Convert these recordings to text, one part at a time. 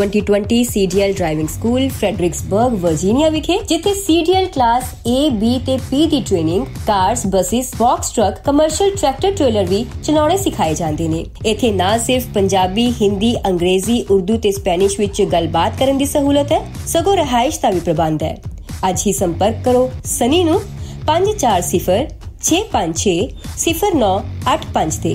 2020 CDL driving school Fredericksburg Virginia ਵਿਖੇ ਜਿੱਥੇ CDL class A B ਤੇ P ਦੀ ਟ੍ਰੇਨਿੰਗ ਕਾਰਸ ਬਸਿਸ ਵਾਕਸ ਟਰੱਕ ਕਮਰਸ਼ੀਅਲ ਟਰੈਕਟਰ ਟ੍ਰੇਲਰ ਵੀ ਚਲਾਉਣੇ ਸਿਖਾਏ ਜਾਂਦੇ ਨੇ ਇੱਥੇ ਨਾ ਸਿਰਫ ਪੰਜਾਬੀ ਹਿੰਦੀ ਅੰਗਰੇਜ਼ੀ ਉਰਦੂ ਤੇ ਸਪੈਨਿਸ਼ ਵਿੱਚ ਗੱਲਬਾਤ ਕਰਨ ਦੀ ਸਹੂਲਤ ਹੈ ਸਗੋਂ ਰਹਾਇਸ਼ ਦਾ ਵੀ ਪ੍ਰਬੰਧ ਹੈ ਅੱਜ ਹੀ ਸੰਪਰਕ ਕਰੋ ਸਨੀ ਨੂੰ 540 656 0985 ਤੇ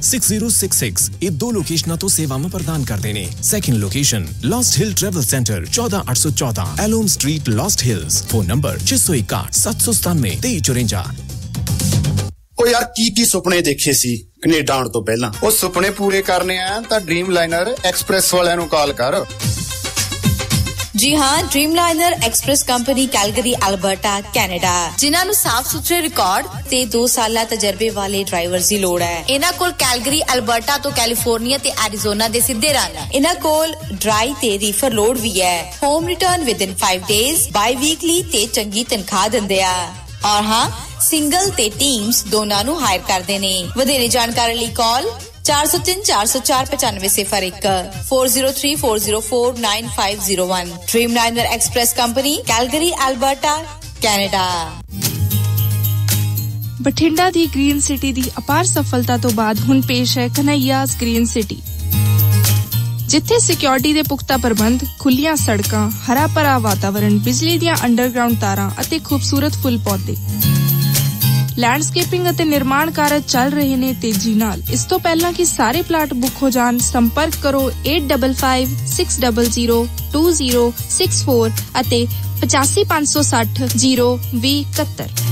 6066 ये दो लोकेशन तो सेवा में प्रदान करते हैं second location lost hill travel centre चौदह आठ सौ चौदह एलोम street lost hills phone number छह सौ इकाठ सत्त सौ सतानवे तेई चुरंजा ਉਹ ਯਾਰ ਕੀ ਕੀ ਸੁਪਨੇ ਦੇਖੇ ਸੀ ਕੈਨੇਡਾ ਆਉਣ ਤੋਂ ਪਹਿਲਾਂ ਉਹ ਸੁਪਨੇ ਪੂਰੇ ਕਰਨੇ ਆ ਤਾਂ ਡ੍ਰੀਮ ਲਾਈਨਰ ਐਕਸਪ੍ਰੈਸ ਵਾਲਿਆਂ ਨੂੰ ਕਾਲ ਕਰ ਜੀ ਹਾਂ Dreamliner express company Calgary Alberta Canada ਜਿਨ੍ਹਾਂ ਨੂੰ ਸਾਫ਼ ਸੁਥਰੇ ਰਿਕਾਰਡ ਤੇ 2 ਸਾਲਾਂ ਤਜਰਬੇ ਵਾਲੇ ਡਰਾਈਵਰਸ ਦੀ ਲੋੜ ਹੈ ਇਹਨਾਂ ਕੋਲ ਕੈਲਗਰੀ ਅਲਬਰਟਾ ਤੋਂ ਕੈਲੀਫੋਰਨੀਆ ਤੇ ਐਰੀਜ਼ੋਨਾ ਦੇ ਸਿੱਧੇ ਰਨ ਇਹਨਾਂ ਕੋਲ ਡਰਾਈ ਤੇ ਰੀਫਰ ਲੋਡ ਵੀ ਹੈ home return in 5 days biweekly ਤੇ ਚੰਗੀ ਤਨਖਾਹ ਦਿੰਦੇ ਆ ਔਰ ਹਾਂ ਸਿੰਗਲ ਤੇ ਟੀਮਸ ਦੋਨਾਂ ਨੂੰ ਹਾਇਰ ਕਰਦੇ ਨੇ ਵਧੇਰੇ ਜਾਣਕਾਰੀ ਲਈ call 403 404 9501 Dreamliner Express Company Calgary Alberta Canada Bathinda ਦੀ ਗ੍ਰੀਨ ਸਿਟੀ ਦੀ ਅਪਾਰ ਸਫਲਤਾ ਤੋਂ ਬਾਅਦ ਹੁਣ ਪੇਸ਼ ਹੈ ਕਨਈਆਸ ਗ੍ਰੀਨ ਸਿਟੀ ਜਿੱਥੇ ਸਿਕਿਉਰਿਟੀ ਦੇ ਪੁਖਤਾ ਪ੍ਰਬੰਧ, ਖੁੱਲੀਆਂ ਸੜਕਾਂ, ਹਰਾ ਭਰਾ ਵਾਤਾਵਰਣ, ਬਿਜਲੀ ਦੀਆਂ ਅੰਡਰਗਰਾਉਂਡ ਤਾਰਾਂ ਅਤੇ ਖੂਬਸੂਰਤ ਫੁੱਲ ਪੌਦੇ ਲੈਂਡਸਕੇਪਿੰਗ ਅਤੇ ਨਿਰਮਾਣ ਕਾਰਜ ਚੱਲ ਰਹੇ ਨੇ ਤੇਜ਼ੀ ਨਾਲ ਇਸ ਤੋਂ ਪਹਿਲਾਂ ਕਿ ਸਾਰੇ ਪਲਾਟ ਬੁੱਕ ਹੋ ਜਾਣ ਸੰਪਰਕ ਕਰੋ 8556002064 ਅਤੇ 8556002071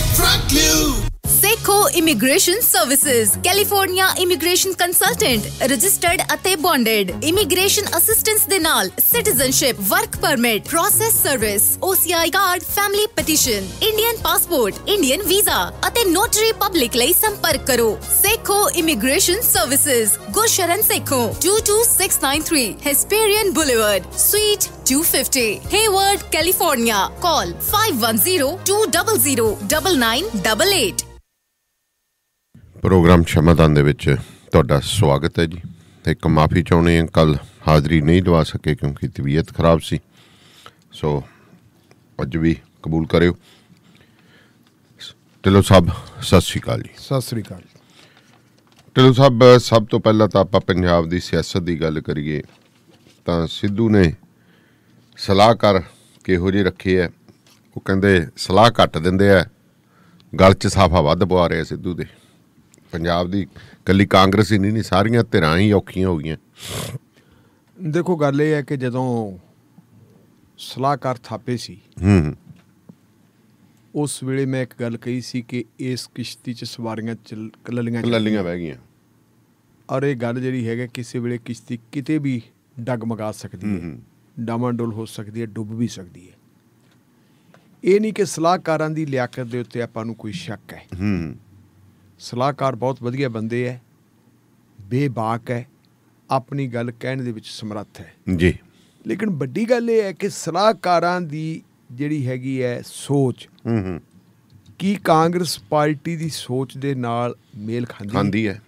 Frank Frank Liu. Sekhon immigration services California immigration consultant registered ਅਤੇ ਬੌਂਡਡ ਇਮੀਗ੍ਰੇਸ਼ਨ ਅਸਿਸਟੈਂਸ ਦੇ ਨਾਲ citizenship work permit process service OCI card family petition Indian passport Indian visa ਅਤੇ ਨੋਟਰੀ ਪਬਲਿਕ ਲਈ ਸੰਪਰਕ ਕਰੋ Sekhon immigration services Gursharan Sekhon 22693 Hesperian Boulevard Suite 250 Hayward California call 510 200 9988 program ਸ਼ਮਦਾਨ ਦੇ ਵਿੱਚ ਤੁਹਾਡਾ ਸਵਾਗਤ ਹੈ ਜੀ ਤੇ ਇੱਕ ਮਾਫੀ ਚਾਹੁੰਦੇ ਹਾਂ ਕੱਲ ਹਾਜ਼ਰੀ ਨਹੀਂ ਦਿਵਾ ਸਕੇ ਕਿਉਂਕਿ ਤਬੀਅਤ ਖਰਾਬ ਸੀ ਸੋ ਅੱਜ ਵੀ ਕਬੂਲ ਕਰਿਓ ਟਿਲੋ ਸਾਹਿਬ ਸਤਿ ਸ੍ਰੀ ਅਕਾਲ ਜੀ ਸਤਿ ਸ੍ਰੀ ਅਕਾਲ ਟਿਲੋ ਸਾਹਿਬ ਸਭ ਤੋਂ ਪਹਿਲਾਂ ਤਾਂ ਆਪਾਂ ਪੰਜਾਬ ਦੀ ਸਿਆਸਤ ਦੀ ਗੱਲ ਕਰੀਏ ਤਾਂ ਸਿੱਧੂ ਨੇ ਸਲਾਹਕਾਰ ਕਿਹੋ ਜਿਹੇ ਰੱਖੇ ਆ ਉਹ ਕਹਿੰਦੇ ਸਲਾਹ ਘੱਟ ਦਿੰਦੇ ਆ ਗਲ 'ਚ ਸਾਫਾ ਵੱਧ ਪਵਾ ਰਿਹਾ ਸਿੱਧੂ ਦੇ ਪੰਜਾਬ ਦੀ ਕੱਲੀ ਕਾਂਗਰਸ ਹੀ ਨਹੀਂ ਨਹੀਂ ਸਾਰੀਆਂ ਧਿਰਾਂ ਹੀ ਔਖੀਆਂ ਹੋ ਗਈਆਂ ਦੇਖੋ ਗੱਲ ਇਹ ਹੈ ਕਿ ਜਦੋਂ ਸਲਾਹਕਾਰ ਥਾਪੇ ਸੀ ਹੂੰ ਉਸ ਵੇਲੇ ਮੈਂ ਇੱਕ ਗੱਲ ਕਹੀ ਸੀ ਕਿ ਇਸ ਕਿਸ਼ਤੀ 'ਚ ਸਵਾਰੀਆਂ ਕੱਲਲੀਆਂ ਕੱਲਲੀਆਂ ਬਹਿ ਗਈਆਂ ਔਰ ਇਹ ਗੱਲ ਜਿਹੜੀ ਹੈਗਾ ਕਿਸੇ ਵੇਲੇ ਕਿਸ਼ਤੀ ਕਿਤੇ ਵੀ ਡਗਮਗਾ ਸਕਦੀ ਹੈ ਡਾਮਾਡੋਲ ਹੋ ਸਕਦੀ ਹੈ ਡੁੱਬ ਵੀ ਸਕਦੀ ਹੈ ਇਹ ਨਹੀਂ ਕਿ ਸਲਾਹਕਾਰਾਂ ਦੀ ਲਿਆਕਤ ਦੇ ਉੱਤੇ ਆਪਾਂ ਨੂੰ ਕੋਈ ਸ਼ੱਕ ਹੈ ਹੂੰ ਸਲਾਹਕਾਰ ਬਹੁਤ ਵਧੀਆ ਬੰਦੇ ਐ ਬੇਬਾਕ ਐ ਆਪਣੀ ਗੱਲ ਕਹਿਣ ਦੇ ਵਿੱਚ ਸਮਰੱਥ ਹੈ ਜੀ ਲੇਕਿਨ ਵੱਡੀ ਗੱਲ ਇਹ ਹੈ ਕਿ ਸਲਾਹਕਾਰਾਂ ਦੀ ਜਿਹੜੀ ਹੈਗੀ ਹੈ ਸੋਚ ਹੂੰ ਹੂੰ ਕੀ ਕਾਂਗਰਸ ਪਾਰਟੀ ਦੀ ਸੋਚ ਦੇ ਨਾਲ ਮੇਲ ਖਾਂਦੀ ਖਾਂਦੀ ਹੈ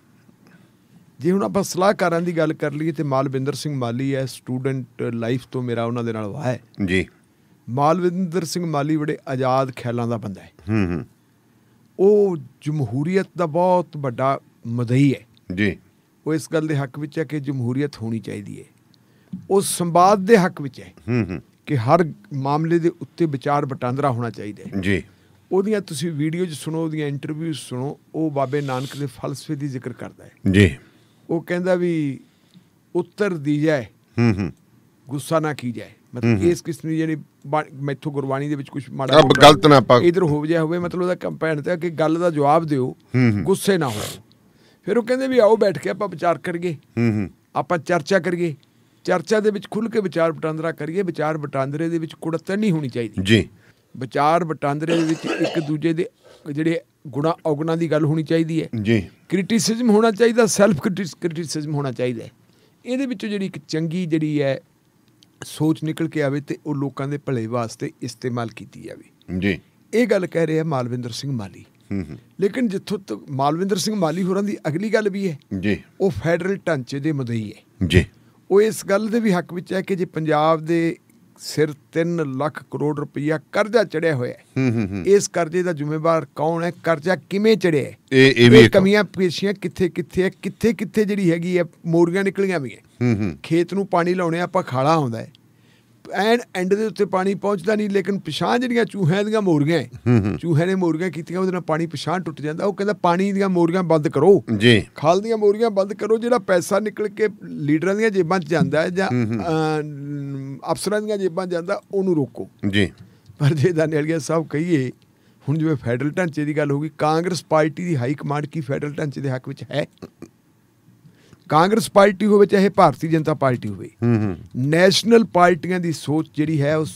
ਜੇ ਹੁਣ ਆਪਾਂ ਸਲਾਹਕਾਰਾਂ ਦੀ ਗੱਲ ਕਰ ਲਈਏ ਤੇ ਮਾਲਵਿੰਦਰ ਸਿੰਘ ਮਾਲੀ ਹੈ ਸਟੂਡੈਂਟ ਲਾਈਫ ਤੋਂ ਮੇਰਾ ਉਹਨਾਂ ਦੇ ਨਾਲ ਵਾਹ ਹੈ ਜੀ ਮਾਲਵਿੰਦਰ ਸਿੰਘ ਮਾਲੀ ਬੜੇ ਆਜ਼ਾਦ ਖਿਆਲਾਂ ਦਾ ਬੰਦਾ ਹੈ ਹੂੰ ਹੂੰ ਉਹ ਜਮਹੂਰੀਅਤ ਦਾ ਬਹੁਤ ਵੱਡਾ ਮਦਈ ਹੈ ਜੀ ਉਹ ਇਸ ਗੱਲ ਦੇ ਹੱਕ ਵਿੱਚ ਹੈ ਕਿ ਜਮਹੂਰੀਅਤ ਹੋਣੀ ਚਾਹੀਦੀ ਹੈ ਉਹ ਸੰਵਾਦ ਦੇ ਹੱਕ ਵਿੱਚ ਹੈ ਹੂੰ ਹੂੰ ਕਿ ਹਰ ਮਾਮਲੇ ਦੇ ਉੱਤੇ ਵਿਚਾਰ ਵਟਾਂਦਰਾ ਹੋਣਾ ਚਾਹੀਦਾ ਹੈ ਜੀ ਉਹਦੀਆਂ ਤੁਸੀਂ ਵੀਡੀਓ 'ਚ ਸੁਣੋ ਉਹਦੀਆਂ ਇੰਟਰਵਿਊ ਸੁਣੋ ਉਹ ਬਾਬੇ ਨਾਨਕ ਦੇ ਫਲਸਫੇ ਦੀ ਜ਼ਿਕਰ ਕਰਦਾ ਹੈ ਜੀ ਉਹ ਕਹਿੰਦਾ ਵੀ ਉੱਤਰ ਦੀ ਜਾਏ ਹੂੰ ਹੂੰ ਗੁੱਸਾ ਨਾ ਕੀ ਜਾਏ ਮਤਲਬ ਇਸ ਕਿਸਮ ਦੀ ਜਿਹੜੀ ਮੈਥੋਂ ਗੁਰਬਾਣੀ ਦੇ ਵਿੱਚ ਕੁਝ ਮਾੜਾ ਗਲਤ ਨਾ ਪਾ ਇਧਰ ਹੋ ਜਾਏ ਹੋਵੇ ਮਤਲਬ ਉਹਦਾ ਕੰਪੈਨ ਤੇ ਕਿ ਗੱਲ ਦਾ ਜਵਾਬ ਦਿਓ ਗੁੱਸੇ ਨਾ ਹੋਵੇ ਫਿਰ ਉਹ ਕਹਿੰਦੇ ਵੀ ਆਓ ਬੈਠ ਕੇ ਆਪਾਂ ਵਿਚਾਰ ਕਰੀਏ ਆਪਾਂ ਚਰਚਾ ਕਰੀਏ ਚਰਚਾ ਦੇ ਵਿੱਚ ਖੁੱਲ ਕੇ ਵਿਚਾਰ ਵਟਾਂਦਰਾ ਕਰੀਏ ਵਿਚਾਰ ਵਟਾਂਦਰੇ ਦੇ ਵਿੱਚ ਕੁੜਤ ਨਹੀਂ ਹੋਣੀ ਚਾਹੀਦੀ ਜੀ ਵਿਚਾਰ ਵਟਾਂਦਰੇ ਦੇ ਵਿੱਚ ਇੱਕ ਦੂਜੇ ਦੇ ਜਿਹੜੇ ਗੁਣਾ ਔਗਣਾ ਦੀ ਗੱਲ ਹੋਣੀ ਚਾਹੀਦੀ ਹੈ ਜੀ ਕ੍ਰਿਟਿਸਿਜ਼ਮ ਹੋਣਾ ਚਾਹੀਦਾ ਸੈਲਫ ਕ੍ਰਿਟਿਸਿਜ਼ਮ ਹੋਣਾ ਚਾਹੀਦਾ ਇਹਦੇ ਵਿੱਚੋਂ ਜਿਹੜੀ ਇੱਕ ਚੰਗੀ ਜਿਹੜੀ ਹੈ ਸੋਚ ਨਿਕਲ ਕੇ ਆਵੇ ਤੇ ਉਹ ਲੋਕਾਂ ਦੇ ਭਲੇ ਵਾਸਤੇ ਇਸਤੇਮਾਲ ਕੀਤੀ ਜਾਵੇ ਜੀ ਇਹ ਗੱਲ ਕਹਿ ਰਿਹਾ ਮਾਲਵਿੰਦਰ ਸਿੰਘ ਮਾਲੀ ਲੇਕਿਨ ਜਿੱਥੋਂ ਤੱਕ ਮਾਲਵਿੰਦਰ ਸਿੰਘ ਮਾਲੀ ਹੋਰਾਂ ਦੀ ਅਗਲੀ ਗੱਲ ਵੀ ਹੈ ਜੀ ਉਹ ਫੈਡਰਲ ਢਾਂਚੇ ਦੇ ਮਦਈ ਹੈ ਜੀ ਉਹ ਇਸ ਗੱਲ ਦੇ ਵੀ ਹੱਕ ਵਿੱਚ ਹੈ ਕਿ ਜੇ ਪੰਜਾਬ ਦੇ ਸਿਰ 3 ਲੱਖ ਕਰੋੜ ਰੁਪਇਆ ਕਰਜ਼ਾ ਚੜਿਆ ਹੋਇਆ ਹੈ ਇਸ ਕਰਜ਼ੇ ਦਾ ਜ਼ਿੰਮੇਵਾਰ ਕੌਣ ਹੈ ਕਰਜ਼ਾ ਕਿਵੇਂ ਚੜਿਆ ਇਹ ਇਹ ਵੀ ਕਮੀਆਂ ਪੇਸ਼ੀਆਂ ਕਿੱਥੇ ਕਿੱਥੇ ਹੈ ਕਿੱਥੇ ਕਿੱਥੇ ਜਿਹੜੀ ਹੈਗੀ ਹੈ ਮੋਰੀਆਂ ਨਿਕਲੀਆਂ ਵੀ ਹੈ ਹੂੰ ਹੂੰ ਖੇਤ ਨੂੰ ਪਾਣੀ ਲਾਉਣੇ ਆਪਾਂ ਖਾਲਾ ਹੁੰਦਾ ਹੈ ਐਨ ਐਂਡ ਦੇ ਉੱਤੇ ਪਾਣੀ ਪਹੁੰਚਦਾ ਨਹੀਂ ਲੇਕਿਨ ਪਿਛਾਂ ਜਿਹੜੀਆਂ ਚੂਹਿਆਂ ਦੀਆਂ ਮੋਰੀਆਂ ਚੂਹਿਆਂ ਨੇ ਮੋਰੀਆਂ ਕੀਤੀਆਂ ਉਹਦੇ ਨਾਲ ਪਾਣੀ ਪਿਛਾਂ ਟੁੱਟ ਜਾਂਦਾ ਉਹ ਕਹਿੰਦਾ ਪਾਣੀ ਦੀਆਂ ਮੋਰੀਆਂ ਬੰਦ ਕਰੋ ਜੀ ਖਾਲ ਦੀਆਂ ਮੋਰੀਆਂ ਬੰਦ ਕਰੋ ਜਿਹੜਾ ਪੈਸਾ ਨਿਕਲ ਕੇ ਲੀਡਰਾਂ ਦੀਆਂ ਜੇਬਾਂ 'ਚ ਜਾਂਦਾ ਹੈ ਜਾਂ ਅਫਸਰਾਂ ਦੀਆਂ ਜੇਬਾਂ ਜਾਂਦਾ ਉਹਨੂੰ ਰੋਕੋ ਜੀ ਪਰ ਜੇ ਦਾਨੇਲੀਆ ਸਭ ਕਹੀਏ ਹੁਣ ਜਿਵੇਂ ਫੈਡਰਲ ਢਾਂਚੇ ਦੀ ਗੱਲ ਹੋ ਗਈ ਕਾਂਗਰਸ ਪਾਰਟੀ ਦੀ ਹਾਈ ਕਮਾਂਡ ਕੀ ਫੈਡਰਲ ਢਾਂਚੇ ਦੇ ਹੱਕ ਵਿੱਚ ਹੈ ਕਾਂਗਰਸ ਪਾਰਟੀ ਹੋਵੇ ਚਾਹੇ ਭਾਰਤੀ ਜਨਤਾ ਪਾਰਟੀ ਹੋਵੇ ਹੂੰ ਹੂੰ ਨੈਸ਼ਨਲ ਪਾਰਟੀਆਂ ਦੀ ਸੋਚ ਜਿਹੜੀ ਹੈ ਉਹ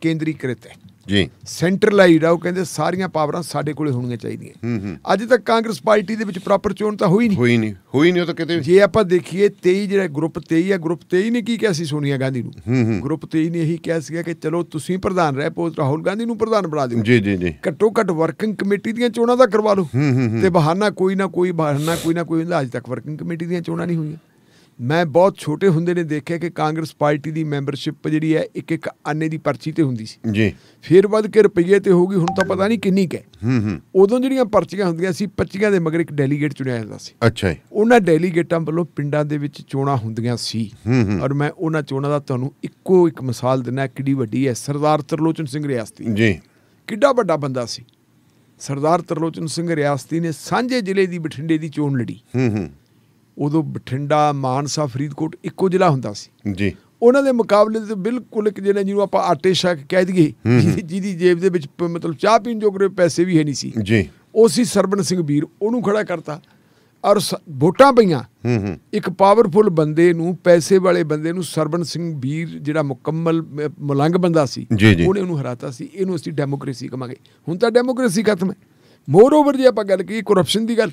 ਕੇਂਦਰੀਕ੍ਰਿਤ ਹੈ ਜੀ ਸੈਂਟਰਲਾਈਜ਼ਡ ਆ ਉਹ ਕਹਿੰਦੇ ਸਾਰੀਆਂ ਪਾਵਰਾਂ ਸਾਡੇ ਕੋਲੇ ਹੋਣੀਆਂ ਚਾਹੀਦੀਆਂ ਅੱਜ ਤੱਕ ਕਾਂਗਰਸ ਪਾਰਟੀ ਦੇ ਵਿੱਚ ਪ੍ਰੋਪਰ ਚੋਣ ਤਾਂ ਹੋਈ ਨਹੀਂ ਹੋਈ ਨਹੀਂ ਹੋਈ ਨਹੀਂ ਉਹ ਤਾਂ ਕਿਤੇ ਜੇ ਆਪਾਂ ਦੇਖੀਏ 23 ਜਿਹੜਾ ਗਰੁੱਪ 23 ਆ ਗਰੁੱਪ 23 ਨੇ ਕੀ ਕਿਹਾ ਸੀ ਸੋਨੀਆ ਗਾਂਧੀ ਨੂੰ ਗਰੁੱਪ 23 ਨੇ ਇਹੀ ਕਿਹਾ ਸੀਗਾ ਕਿ ਚਲੋ ਤੁਸੀਂ ਪ੍ਰਧਾਨ ਰਹਿ ਪੋ ਰਾਹੁਲ ਗਾਂਧੀ ਨੂੰ ਪ੍ਰਧਾਨ ਬਣਾ ਦਿਓ ਜੀ ਜੀ ਜੀ ਘੱਟੋ ਘੱਟ ਵਰਕਿੰਗ ਕਮੇਟੀ ਦੀਆਂ ਚੋਣਾਂ ਦਾ ਕਰਵਾ ਲਓ ਤੇ ਬਹਾਨਾ ਕੋਈ ਨਾ ਕੋਈ ਬਹਾਨਾ ਕੋਈ ਨਾ ਕੋਈ ਹੁੰਦਾ ਅੱਜ ਤੱਕ ਵਰਕਿੰਗ ਕਮੇਟੀ ਦੀਆਂ ਚੋਣਾਂ ਨਹੀਂ ਹੋਈਆਂ ਮੈਂ ਬਹੁਤ ਛੋਟੇ ਹੁੰਦੇ ਨੇ ਦੇਖਿਆ ਕਿ ਕਾਂਗਰਸ ਪਾਰਟੀ ਦੀ ਮੈਂਬਰਸ਼ਿਪ ਜਿਹੜੀ ਹੈ ਇੱਕ ਇੱਕ ਆਨੇ ਦੀ ਪਰਚੀ ਤੇ ਹੁੰਦੀ ਸੀ ਜੀ ਫਿਰ ਵੱਧ ਕੇ ਰੁਪਈਏ ਤੇ ਗਈ ਹੁਣ ਤਾਂ ਪਤਾ ਨਹੀਂ ਕਿੰਨੀ ਕੈ ਹੂੰ ਹੂੰ ਉਦੋਂ ਜਿਹੜੀਆਂ ਪਰਚੀਆਂ ਹੁੰਦੀਆਂ ਸੀ ਪੱਚੀਆਂ ਦੇ ਮਗਰ ਇੱਕ ਡੈਲੀਗੇਟ ਚੁਣਿਆ ਜਾਂਦਾ ਸੀ ਅੱਛਾ ਜੀ ਉਹਨਾਂ ਡੈਲੀਗੇਟਾਂ ਵੱਲੋਂ ਪਿੰਡਾਂ ਦੇ ਵਿੱਚ ਚੋਣਾਂ ਹੁੰਦੀਆਂ ਸੀ ਹੂੰ ਹੂੰ ਔਰ ਮੈਂ ਉਹਨਾਂ ਚੋਣਾਂ ਦਾ ਤੁਹਾਨੂੰ ਇੱਕੋ ਇੱਕ ਮਿਸਾਲ ਦਿੰਨਾ ਕਿੱਡੀ ਵੱਡੀ ਹੈ ਸਰਦਾਰ ਤਰਲੋਚਨ ਸਿੰਘ ਰਿਆਸਤੀ ਜੀ ਕਿੱਡਾ ਵੱਡਾ ਬੰਦਾ ਸੀ ਸਰਦਾਰ ਤਰਲੋਚਨ ਸਿੰਘ ਰਿਆਸਤੀ ਨੇ ਸਾਂਝੇ ਜ਼ਿਲ੍ਹੇ ਦੀ ਬਠਿੰਡੇ ਦੀ ਚੋਣ ਲੜੀ ਹੂੰ ਹੂੰ ਉਦੋਂ ਬਠਿੰਡਾ ਮਾਨਸਾ ਫਰੀਦਕੋਟ ਇੱਕੋ ਜ਼ਿਲ੍ਹਾ ਹੁੰਦਾ ਸੀ ਜੀ ਉਹਨਾਂ ਦੇ ਮੁਕਾਬਲੇ ਤੇ ਬਿਲਕੁਲ ਇੱਕ ਜਿਹੜੇ ਜਿਹਨੂੰ ਆਪਾਂ ਆਟੇ ਸ਼ੱਕ ਕਹਿ ਦਈਏ ਜਿਹਦੀ ਜੇਬ ਦੇ ਵਿੱਚ ਮਤਲਬ ਚਾਹ ਪੀਣ ਜੋਗਰੇ ਪੈਸੇ ਵੀ ਹੈ ਨਹੀਂ ਸੀ ਜੀ ਉਹ ਸੀ ਸਰਬਨ ਸਿੰਘ ਵੀਰ ਉਹਨੂੰ ਖੜਾ ਕਰਤਾ ਔਰ ਵੋਟਾਂ ਪਈਆਂ ਇੱਕ ਪਾਵਰਫੁਲ ਬੰਦੇ ਨੂੰ ਪੈਸੇ ਵਾਲੇ ਬੰਦੇ ਨੂੰ ਸਰਬਨ ਸਿੰਘ ਵੀਰ ਜਿਹੜਾ ਮੁਕੰਮਲ ਮਲੰਗ ਬੰਦਾ ਸੀ ਉਹਨੇ ਉਹਨੂੰ ਹਰਾਤਾ ਸੀ ਇਹਨੂੰ ਅਸੀਂ ਡੈਮੋਕ੍ਰੇਸੀ ਕਹਾਂਗੇ ਹੁਣ ਤਾਂ ਡੈਮੋਕ੍ਰੇਸੀ ਖਤਮ ਹੈ ਮੋਰ ਓਵਰ ਜੇ ਆਪਾਂ ਗੱਲ ਕੀ ਕਰਪਸ਼ਨ ਦੀ ਗੱਲ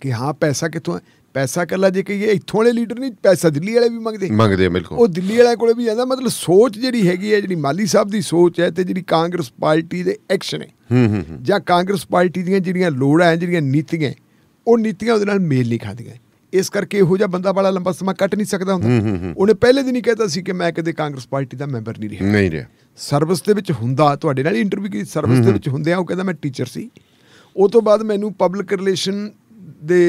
ਕਿ ਹਾਂ ਪੈਸਾ ਕਿੱਥੋਂ ਹੈ ਪੈਸਾ ਕੱਲਾ ਜੇ ਕਹੀਏ ਇੱਥੋਂ ਵਾਲੇ ਲੀਡਰ ਨਹੀਂ ਪੈਸਾ ਦਿੱਲੀ ਵਾਲੇ ਵੀ ਮੰਗਦੇ ਮੰਗਦੇ ਬਿਲਕੁਲ ਉਹ ਦਿੱਲੀ ਵਾਲਿਆਂ ਕੋਲੇ ਵੀ ਜਾਂਦਾ ਮਤਲਬ ਸੋਚ ਜਿਹੜੀ ਹੈਗੀ ਹੈ ਜਿਹੜੀ ਮਾਲੀ ਸਾਹਿਬ ਦੀ ਸੋਚ ਹੈ ਤੇ ਜਿਹੜੀ ਕਾਂਗਰਸ ਪਾਰਟੀ ਦੇ ਐਕਸ਼ਨ ਹੈ ਹੂੰ ਹੂੰ ਜਾਂ ਕਾਂਗਰਸ ਪਾਰਟੀ ਦੀਆਂ ਜਿਹੜੀਆਂ ਲੋੜਾਂ ਹੈ ਜਿਹੜੀਆਂ ਨੀਤੀਆਂ ਉਹ ਨੀਤੀਆਂ ਉਹਦੇ ਨਾਲ ਮੇਲ ਨਹੀਂ ਖਾਂਦੀਆਂ ਇਸ ਕਰਕੇ ਇਹੋ ਜਿਹਾ ਬੰਦਾ ਬੜਾ ਲੰਬਾ ਸਮਾਂ ਕੱਟ ਨਹੀਂ ਸਕਦਾ ਹੁੰਦਾ ਉਹਨੇ ਪਹਿਲੇ ਦਿਨ ਹੀ ਕਹਿਤਾ ਸੀ ਕਿ ਮੈਂ ਕਦੇ ਕਾਂਗਰਸ ਪਾਰਟੀ ਦਾ ਮੈਂਬਰ ਨਹੀਂ ਰਿਹਾ ਨਹੀਂ ਰਿਹਾ ਸਰਵਿਸ ਦੇ ਵਿੱਚ ਹੁੰਦਾ ਤੁਹਾਡੇ ਨਾਲ ਇੰਟਰਵਿਊ ਕੀਤੀ ਸਰਵਿਸ ਦੇ ਵਿੱਚ ਹੁੰਦਿਆਂ ਉਹ ਕਹਿੰਦਾ ਮੈਂ ਟੀਚਰ ਸੀ ਉਹ ਤੋਂ ਬਾਅਦ ਮੈਨੂੰ ਪਬਲਿਕ ਰਿਲੇਸ਼ਨ ਦੇ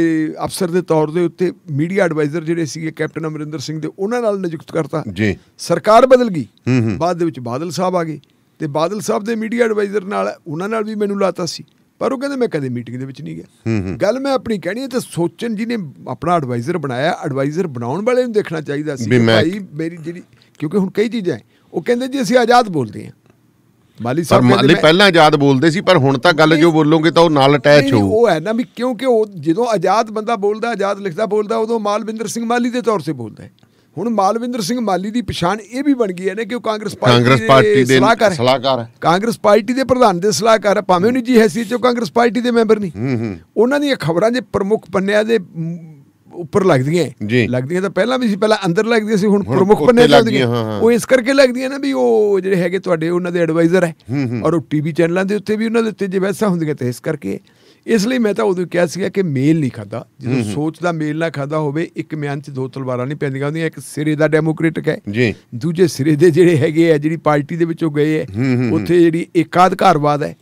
ਅਫਸਰ ਦੇ ਤੌਰ ਦੇ ਉੱਤੇ ਮੀਡੀਆ ਐਡਵਾਈਜ਼ਰ ਜਿਹੜੇ ਸੀਗੇ ਕੈਪਟਨ ਅਮਰਿੰਦਰ ਸਿੰਘ ਦੇ ਉਹਨਾਂ ਨਾਲ ਨਿਯੁਕਤ ਕਰਤਾ ਜੀ ਸਰਕਾਰ ਬਦਲ ਗਈ ਬਾਅਦ ਦੇ ਵਿੱਚ ਬਾਦਲ ਸਾਹਿਬ ਆ ਗਏ ਤੇ ਬਾਦਲ ਸਾਹਿਬ ਦੇ ਮੀਡੀਆ ਐਡਵਾਈਜ਼ਰ ਨਾਲ ਉਹਨਾਂ ਨਾਲ ਵੀ ਮੈਨੂੰ ਲਾਤਾ ਸੀ ਪਰ ਉਹ ਕਹਿੰਦੇ ਮੈਂ ਕਦੇ ਮੀਟਿੰਗ ਦੇ ਵਿੱਚ ਨਹੀਂ ਗਿਆ ਗੱਲ ਮੈਂ ਆਪਣੀ ਕਹਿਣੀ ਹੈ ਤੇ ਸੋਚਣ ਜੀ ਨੇ ਆਪਣਾ ਐਡਵਾਈਜ਼ਰ ਬਣਾਇਆ ਐਡਵਾਈਜ਼ਰ ਬਣਾਉਣ ਵਾਲੇ ਨੂੰ ਦੇਖਣਾ ਚਾਹੀਦਾ ਸੀ ਭਾਈ ਮੇਰੀ ਜਿਹੜੀ ਕਿਉਂਕਿ ਹੁਣ ਕਈ ਚੀਜ਼ਾਂ ਉਹ ਕਹਿੰਦੇ ਜੀ ਅਸੀਂ ਆਜ਼ਾਦ ਬੋਲਦੇ ਹਾਂ ਮਾਲੀ ਸਾਹਿਬ ਮਾਲੀ ਪਹਿਲਾਂ ਆਜ਼ਾਦ ਬੋਲਦੇ ਸੀ ਪਰ ਹੁਣ ਤਾਂ ਗੱਲ ਜੋ ਬੋਲੋਗੇ ਤਾਂ ਉਹ ਨਾਲ ਅਟੈਚ ਹੋ ਉਹ ਹੈ ਨਾ ਵੀ ਕਿਉਂਕਿ ਉਹ ਜਦੋਂ ਆਜ਼ਾਦ ਬੰਦਾ ਬੋਲਦਾ ਆਜ਼ਾਦ ਲਿਖਦਾ ਬੋਲਦਾ ਉਦੋਂ ਮਾਲਵਿੰਦਰ ਸਿੰਘ ਮਾਲੀ ਦੇ ਤੌਰ ਤੇ ਬੋਲਦਾ ਹੈ ਹੁਣ ਮਾਲਵਿੰਦਰ ਸਿੰਘ ਮਾਲੀ ਦੀ ਪਛਾਣ ਇਹ ਵੀ ਬਣ ਗਈ ਹੈ ਨੇ ਕਿ ਉਹ ਕਾਂਗਰਸ ਪਾਰਟੀ ਦੇ ਸਲਾਹਕਾਰ ਹੈ ਕਾਂਗਰਸ ਪਾਰਟੀ ਦੇ ਪ੍ਰਧਾਨ ਦੇ ਸਲਾਹਕਾਰ ਹੈ ਭਾਵੇਂ ਨਹੀਂ ਜੀ ਹੈਸੀਅਤ ਚੋਂ ਕਾਂਗਰਸ ਪਾਰਟੀ ਦੇ ਮੈਂਬਰ ਨਹੀਂ ਉਹਨਾਂ ਦੀਆਂ ਖਬਰਾਂ ਦੇ ਪ੍ਰਮੁੱਖ ਪੰਨਿਆਂ ਦੇ ਉੱਪਰ ਲੱਗਦੀਆਂ ਲੱਗਦੀਆਂ ਤਾਂ ਪਹਿਲਾਂ ਵੀ ਸੀ ਪਹਿਲਾਂ ਅੰਦਰ ਲੱਗਦੀਆਂ ਸੀ ਹੁਣ ਪ੍ਰਮੁੱਖ ਬਣੇ ਲੱਗਦੀਆਂ ਉਹ ਇਸ ਕਰਕੇ ਲੱਗਦੀਆਂ ਨਾ ਵੀ ਉਹ ਜਿਹੜੇ ਹੈਗੇ ਤੁਹਾਡੇ ਉਹਨਾਂ ਦੇ ਐਡਵਾਈਜ਼ਰ ਹੈ ਔਰ ਉਹ ਟੀਵੀ ਚੈਨਲਾਂ ਦੇ ਉੱਤੇ ਵੀ ਉਹਨਾਂ ਦੇ ਉੱਤੇ ਜੇ ਵੈਸਾ ਹੁੰਦੀਆਂ ਤੇ ਇਸ ਕਰਕੇ ਇਸ ਲਈ ਮੈਂ ਤਾਂ ਉਦੋਂ ਕਿਹਾ ਸੀਗਾ ਕਿ ਮੇਲ ਨਹੀਂ ਖਾਦਾ ਜਦੋਂ ਸੋਚ ਦਾ ਮੇਲ ਨਾ ਖਾਦਾ ਹੋਵੇ ਇੱਕ ਮਿਆਂ 'ਚ ਦੋ ਤਲਵਾਰਾਂ ਨਹੀਂ ਪੈਂਦੀਆਂ ਹੁੰਦੀਆਂ ਇੱਕ ਸਿਰੇ ਦਾ ਡੈਮੋਕ੍ਰੈਟਿਕ ਹੈ ਜੀ ਦੂਜੇ ਸਿਰੇ ਦੇ ਜਿਹੜੇ ਹੈਗੇ ਆ ਜਿਹੜੀ ਪਾਰਟੀ ਦੇ ਵਿੱਚੋਂ ਗਏ ਹੈ ਉੱਥੇ ਜਿਹੜੀ ਏਕਾਧਿਕਾਰਵਾਦ ਹੈ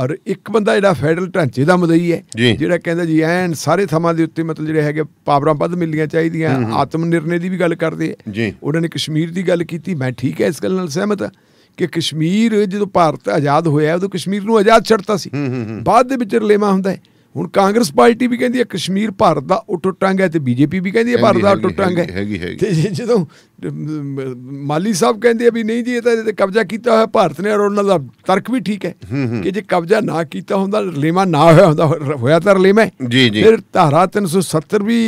ਔਰ ਇੱਕ ਬੰਦਾ ਜਿਹੜਾ ਫੈਡਰਲ ਢਾਂਚੇ ਦਾ ਮਦਈ ਹੈ ਜਿਹੜਾ ਕਹਿੰਦਾ ਜੀ ਐਨ ਸਾਰੇ ਥਾਵਾਂ ਦੇ ਉੱਤੇ ਮਤਲਬ ਜਿਹੜੇ ਹੈਗੇ ਪਾਵਰਾਂ ਵੱਧ ਮਿਲਣੀਆਂ ਚਾਹੀਦੀਆਂ ਆਤਮ ਨਿਰਣੇ ਦੀ ਵੀ ਗੱਲ ਕਰਦੇ ਆ ਉਹਨਾਂ ਨੇ ਕਸ਼ਮੀਰ ਦੀ ਗੱਲ ਕੀਤੀ ਮੈਂ ਠੀਕ ਹੈ ਇਸ ਗੱਲ ਨਾਲ ਸਹਿਮਤ ਹਾਂ ਕਿ ਕਸ਼ਮੀਰ ਜਦੋਂ ਭਾਰਤ ਆਜ਼ਾਦ ਹੋਇਆ ਉਦੋਂ ਕਸ਼ਮੀਰ ਨੂੰ ਆਜ਼ਾਦ ਛੱਡਤਾ ਸੀ ਬਾਅਦ ਦੇ ਵਿੱਚ ਰਲੇਵਾ ਹੁੰਦਾ ਹੈ ਹੁਣ ਕਾਂਗਰਸ ਪਾਰਟੀ ਵੀ ਕਹਿੰਦੀ ਹੈ ਕਸ਼ਮੀਰ ਭਾਰਤ ਦਾ ਉਟੁੱਟਾਂਗ ਹੈ ਤੇ ਬੀਜੇਪੀ ਵੀ ਕਹਿੰਦੀ ਹੈ ਭਾਰਤ ਦਾ ਉਟੁੱਟਾਂਗ ਹੈ ਤੇ ਜਦੋਂ ਮਾਲੀ ਸਾਹਿਬ ਕਹਿੰਦੇ ਆ ਵੀ ਨਹੀਂ ਜੀ ਇਹ ਤਾਂ ਇਹਦੇ ਕਬਜ਼ਾ ਕੀਤਾ ਹੋਇਆ ਭਾਰਤ ਨੇ ਔਰ ਉਹਨਾਂ ਦਾ ਤਰਕ ਵੀ ਠੀਕ ਹੈ ਕਿ ਜੇ ਕਬਜ਼ਾ ਨਾ ਕੀਤਾ ਹੁੰਦਾ ਲੇਮਾ ਨਾ ਹੋਇਆ ਹੁੰਦਾ ਹੋਇਆ ਤਾਂ ਲੇਮਾ ਜੀ ਜੀ ਫਿਰ ਧਾਰਾ 370 ਵੀ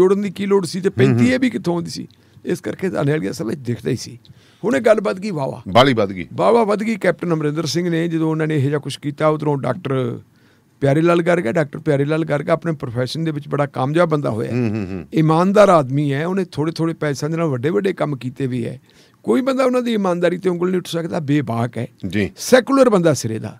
ਜੋੜਨ ਦੀ ਕੀ ਲੋੜ ਸੀ ਤੇ 35 ਇਹ ਵੀ ਕਿੱਥੋਂ ਆਉਂਦੀ ਸੀ ਇਸ ਕਰਕੇ ਤਾਂ ਵਾਲੀ ਅਸਲ ਵਿੱਚ ਦਿਖਦਾ ਹੀ ਸੀ ਹੁਣ ਇਹ ਗੱਲ ਵੱਧ ਗਈ ਵਾਵਾ ਬਾਲੀ ਵੱਧ ਗਈ ਵਾਵਾ ਵੱਧ ਗਈ ਕੈਪਟਨ ਅਮਰਿੰਦਰ ਸਿੰਘ ਨੇ ਜਦੋਂ ਉਹਨਾਂ ਨੇ ਇਹ ਜਿਹਾ ਕੁਝ ਕੀਤਾ ਉਧਰੋਂ ਡਾਕਟਰ ਪਿਆਰੇ ਲਾਲ ਗਰਗ ਹੈ ਡਾਕਟਰ ਪਿਆਰੇ ਲਾਲ ਗਰਗ ਆਪਣੇ profession ਦੇ ਵਿੱਚ ਬੜਾ ਕਾਮਯਾਬ ਬੰਦਾ ਹੋਇਆ ਹੈ ਇਮਾਨਦਾਰ ਆਦਮੀ ਹੈ ਉਹਨੇ ਥੋੜੇ ਥੋੜੇ ਪੈਸਿਆਂ ਦੇ ਨਾਲ ਵੱਡੇ ਵੱਡੇ ਕੰਮ ਕੀਤੇ ਵੀ ਹੈ ਕੋਈ ਬੰਦਾ ਉਹਨਾਂ ਦੀ ਇਮਾਨਦਾਰੀ ਤੇ ਉਂਗਲ ਨਹੀਂ ਉੱਠ ਸਕਦਾ ਬੇਬਾਕ ਹੈ ਜੀ ਸੈਕੂਲਰ ਬੰਦਾ ਸਿਰੇ ਦਾ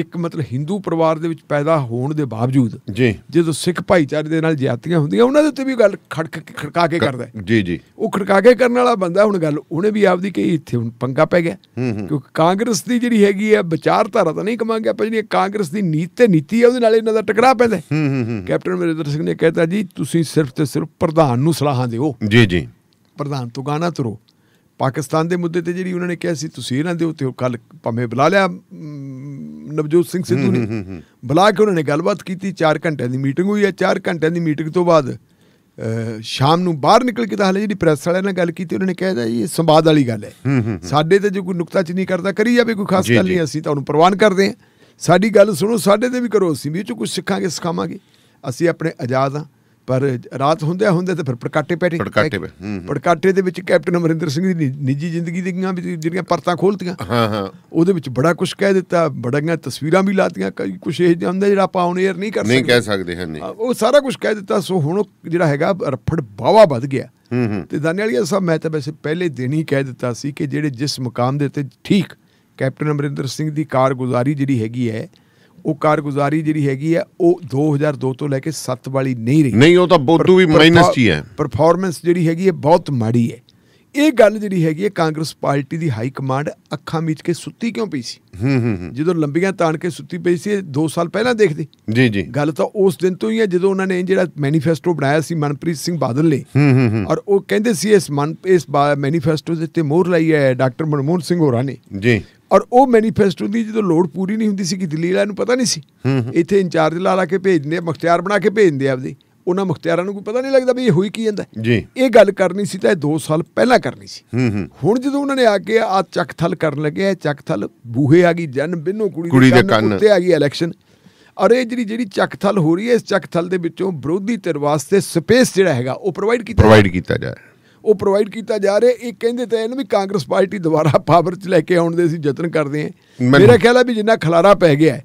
ਇੱਕ ਮਤਲਬ ਹਿੰਦੂ ਪਰਿਵਾਰ ਦੇ ਵਿੱਚ ਪੈਦਾ ਹੋਣ ਦੇ ਬਾਵਜੂਦ ਜੀ ਜਦੋਂ ਸਿੱਖ ਭਾਈਚਾਰੇ ਦੇ ਨਾਲ ਜਿਆਤੀਆਂ ਹੁੰਦੀਆਂ ਉਹਨਾਂ ਦੇ ਉੱਤੇ ਵੀ ਗੱਲ ਖੜਕ ਖੜਕਾ ਕੇ ਕਰਦਾ ਜੀ ਜੀ ਉਹ ਖੜਕਾ ਕੇ ਕਰਨ ਵਾਲਾ ਬੰਦਾ ਹੁਣ ਗੱਲ ਉਹਨੇ ਵੀ ਆਪਦੀ ਕਹੀ ਇੱਥੇ ਹੁਣ ਪੰਗਾ ਪੈ ਗਿਆ ਕਿਉਂਕਿ ਕਾਂਗਰਸ ਦੀ ਜਿਹੜੀ ਹੈਗੀ ਆ ਵਿਚਾਰਧਾਰਾ ਤਾਂ ਨਹੀਂ ਕਮਾਂਗੇ ਆਪਾਂ ਜਿਹੜੀ ਕਾਂਗਰਸ ਦੀ ਨੀਤ ਤੇ ਨੀਤੀ ਆ ਉਹਦੇ ਨਾਲ ਇਹਨਾਂ ਦਾ ਟਕਰਾਅ ਪੈਂਦਾ ਕੈਪਟਨ ਮਰੇਦਰ ਸਿੰਘ ਨੇ ਕਹਿਤਾ ਜੀ ਤੁਸੀਂ ਸਿਰਫ ਤੇ ਸਿਰਫ ਪ੍ਰਧਾਨ ਨੂੰ ਸਲਾਹਾਂ ਦਿਓ ਜੀ ਜੀ ਪ੍ਰਧਾਨ ਤੋਂ ਗਾਣਾ ਤਰੋ ਪਾਕਿਸਤਾਨ ਦੇ ਮੁੱਦੇ ਤੇ ਜਿਹੜੀ ਉਹਨਾਂ ਨੇ ਕਿਹਾ ਸੀ ਤੁਸੀਂ ਇਹਨਾਂ ਦੇ ਉੱਤੇ ਕੱਲ ਭਾਵੇਂ ਬੁਲਾ ਲਿਆ ਨਵਜੋਤ ਸਿੰਘ ਸਿੱਧੂ ਨੇ ਬੁਲਾ ਕੇ ਉਹਨਾਂ ਨੇ ਗੱਲਬਾਤ ਕੀਤੀ 4 ਘੰਟਿਆਂ ਦੀ ਮੀਟਿੰਗ ਹੋਈ ਹੈ 4 ਘੰਟਿਆਂ ਦੀ ਮੀਟਿੰਗ ਤੋਂ ਬਾਅਦ ਸ਼ਾਮ ਨੂੰ ਬਾਹਰ ਨਿਕਲ ਕੇ ਤਾਂ ਹਲੇ ਜਿਹੜੀ ਪ੍ਰੈਸ ਵਾਲਿਆਂ ਨਾਲ ਗੱਲ ਕੀਤੀ ਉਹਨਾਂ ਨੇ ਕਿਹਾ ਜੀ ਇਹ ਸੰਵਾਦ ਵਾਲੀ ਗੱਲ ਹੈ ਸਾਡੇ ਤੇ ਜੇ ਕੋਈ ਨੁਕਤਾ ਚ ਨਹੀਂ ਕਰਦਾ ਕਰੀ ਜਾਵੇ ਕੋਈ ਖਾਸ ਗੱਲ ਨਹੀਂ ਅਸੀਂ ਤੁਹਾਨੂੰ ਪ੍ਰਵਾਨ ਕਰਦੇ ਹਾਂ ਸਾਡੀ ਗੱਲ ਸੁਣੋ ਸਾਡੇ ਤੇ ਵੀ ਕਰੋ ਅਸੀਂ ਵੀ ਇਹ ਚ ਕੁਝ ਸਿੱਖਾਂਗੇ ਸਿਖਾਵਾਂਗੇ ਅਸੀਂ ਆਪਣੇ ਆਜ਼ਾਦ ਹਾਂ ਪਰ ਰਾਤ ਹੁੰਦਿਆ ਹੁੰਦੇ ਤੇ ਫਿਰ ਪ੍ਰਕਾਟੇ ਪੈਟੇ ਪ੍ਰਕਾਟੇ ਪ੍ਰਕਾਟੇ ਦੇ ਵਿੱਚ ਕੈਪਟਨ ਅਮਰਿੰਦਰ ਸਿੰਘ ਦੀ ਨਿੱਜੀ ਜ਼ਿੰਦਗੀ ਦੀਆਂ ਵੀ ਜਿਹੜੀਆਂ ਪਰਤਾਂ ਖੋਲਤੀਆਂ ਹਾਂ ਹਾਂ ਉਹਦੇ ਵਿੱਚ ਬੜਾ ਕੁਝ ਕਹਿ ਦਿੱਤਾ ਬੜੀਆਂ ਤਸਵੀਰਾਂ ਵੀ ਲਾਤੀਆਂ ਕੁਝ ਇਹ ਜਾਂਦਾ ਜਿਹੜਾ ਆਪਾਂ ਔਨ 에ਅਰ ਨਹੀਂ ਕਰ ਸਕਦੇ ਨਹੀਂ ਕਹਿ ਸਕਦੇ ਹਾਂ ਨਹੀਂ ਉਹ ਸਾਰਾ ਕੁਝ ਕਹਿ ਦਿੱਤਾ ਸੋ ਹੁਣ ਜਿਹੜਾ ਹੈਗਾ ਰਫੜ ਬਾਵਾ ਵੱਧ ਗਿਆ ਤੇ ਦਾਨੇਵਾਲੀਆ ਸਾਹਿਬ ਮੈਂ ਤਾਂ ਵੈਸੇ ਪਹਿਲੇ ਦਿਨ ਹੀ ਕਹਿ ਦਿੱਤਾ ਸੀ ਕਿ ਜਿਹੜੇ ਜਿਸ ਮਕਾਮ ਦੇ ਉੱਤੇ ਠੀਕ ਕੈਪਟਨ ਅਮਰਿੰਦਰ ਸਿੰਘ ਦੀ ਕਾਰਗੁਜ਼ਾਰੀ ਜਿਹੜੀ ਹੈਗੀ ਹੈ ਉਹ ਕਾਰਗੁਜ਼ਾਰੀ ਜਿਹੜੀ ਹੈਗੀ ਆ ਉਹ 2002 ਤੋਂ ਲੈ ਕੇ 7 ਵਾਲੀ ਨਹੀਂ ਰਹੀ ਨਹੀਂ ਉਹ ਤਾਂ ਬੋਧੂ ਵੀ ਮਾਈਨਸ ਹੀ ਹੈ ਪਰਫਾਰਮੈਂਸ ਜਿਹੜੀ ਹੈਗੀ ਹੈ ਬਹੁਤ ਮਾੜੀ ਹੈ ਇਹ ਗੱਲ ਜਿਹੜੀ ਹੈਗੀ ਹੈ ਕਾਂਗਰਸ ਪਾਰਟੀ ਦੀ ਹਾਈ ਕਮਾਂਡ ਅੱਖਾਂ ਮੀਚ ਕੇ ਸੁੱਤੀ ਕਿਉਂ ਪਈ ਸੀ ਹੂੰ ਹੂੰ ਜਦੋਂ ਲੰਬੀਆਂ ਤਾਣ ਕੇ ਸੁੱਤੀ ਪਈ ਸੀ 2 ਸਾਲ ਪਹਿਲਾਂ ਦੇਖਦੇ ਜੀ ਜੀ ਗੱਲ ਤਾਂ ਉਸ ਦਿਨ ਤੋਂ ਹੀ ਹੈ ਜਦੋਂ ਉਹਨਾਂ ਨੇ ਜਿਹੜਾ ਮੈਨੀਫੈਸਟੋ ਬਣਾਇਆ ਸੀ ਮਨਪ੍ਰੀਤ ਸਿੰਘ ਬਾਦਲ ਨੇ ਹੂੰ ਹੂੰ ਔਰ ਉਹ ਕਹਿੰਦੇ ਸੀ ਇਸ ਮਨ ਇਸ ਮੈਨੀਫੈਸਟੋ ਦੇ ਤੇ ਮੋਹਰ ਲਾਈ ਹੈ ਡਾਕਟਰ ਮਨਮੋਹਨ ਸਿੰਘ ਹੋਰਾਂ ਨੇ ਜੀ ਔਰ ਉਹ ਮੈਨੀਫੈਸਟੋ ਦੀ ਜਦੋਂ ਲੋੜ ਪੂਰੀ ਨਹੀਂ ਹੁੰਦੀ ਸੀ ਕਿ ਦਿੱਲੀ ਵਾਲਿਆਂ ਨੂੰ ਪਤਾ ਨਹੀਂ ਸੀ ਇੱਥੇ ਇੰਚਾਰਜ ਲਾ ਲਾ ਕੇ ਭੇਜ ਦਿੰਦੇ ਆ ਬਣਾ ਕੇ ਭੇਜ ਦਿੰਦੇ ਆਪਦੇ ਉਹਨਾਂ ਮੁਖਤਿਆਰਾਂ ਨੂੰ ਕੋਈ ਪਤਾ ਨਹੀਂ ਲੱਗਦਾ ਵੀ ਇਹ ਹੋਈ ਕੀ ਜਾਂਦਾ ਜੀ ਇਹ ਗੱਲ ਕਰਨੀ ਸੀ ਤਾਂ ਇਹ 2 ਸਾਲ ਪਹਿਲਾਂ ਕਰਨੀ ਸੀ ਹੁਣ ਜਦੋਂ ਉਹਨਾਂ ਨੇ ਆ ਕੇ ਆ ਚੱਕਥਲ ਕਰਨ ਲੱਗੇ ਆ ਚੱਕਥਲ ਬੂਹੇ ਆ ਗਈ ਜਨ ਬਿੰਨੋ ਕੁੜੀ ਦੇ ਕੰਨ ਉੱਤੇ ਆ ਗਈ ਇਲੈਕਸ਼ਨ ਔਰ ਇਹ ਜਿਹੜੀ ਜਿਹੜੀ ਚੱਕਥਲ ਹੋ ਰਹੀ ਹੈ ਇਸ ਚੱਕਥਲ ਦੇ ਵਿੱਚੋਂ ਵਿਰੋਧੀ ਧਿਰ ਵਾਸਤੇ ਸਪੇਸ ਜਿਹੜਾ ਹੈਗਾ ਉਹ ਪ੍ਰੋਵਾਈਡ ਕੀਤਾ ਪ੍ਰੋਵਾਈਡ ਕੀਤਾ ਜਾਏ ਉਹ ਪ੍ਰੋਵਾਈਡ ਕੀਤਾ ਜਾ ਰਿਹਾ ਇਹ ਕਹਿੰਦੇ ਤਾਂ ਇਹਨੂੰ ਵੀ ਕਾਂਗਰਸ ਪਾਰਟੀ ਦੁਬਾਰਾ ਪਾਵਰ 'ਚ ਲੈ ਕੇ ਆਉਣ ਦੇ ਸੀ ਯਤਨ ਕਰਦੇ ਆ ਮੇਰਾ ਖਿਆਲ ਹੈ ਵੀ ਜਿੰਨਾ ਖਲਾਰਾ ਪੈ ਗਿਆ ਹੈ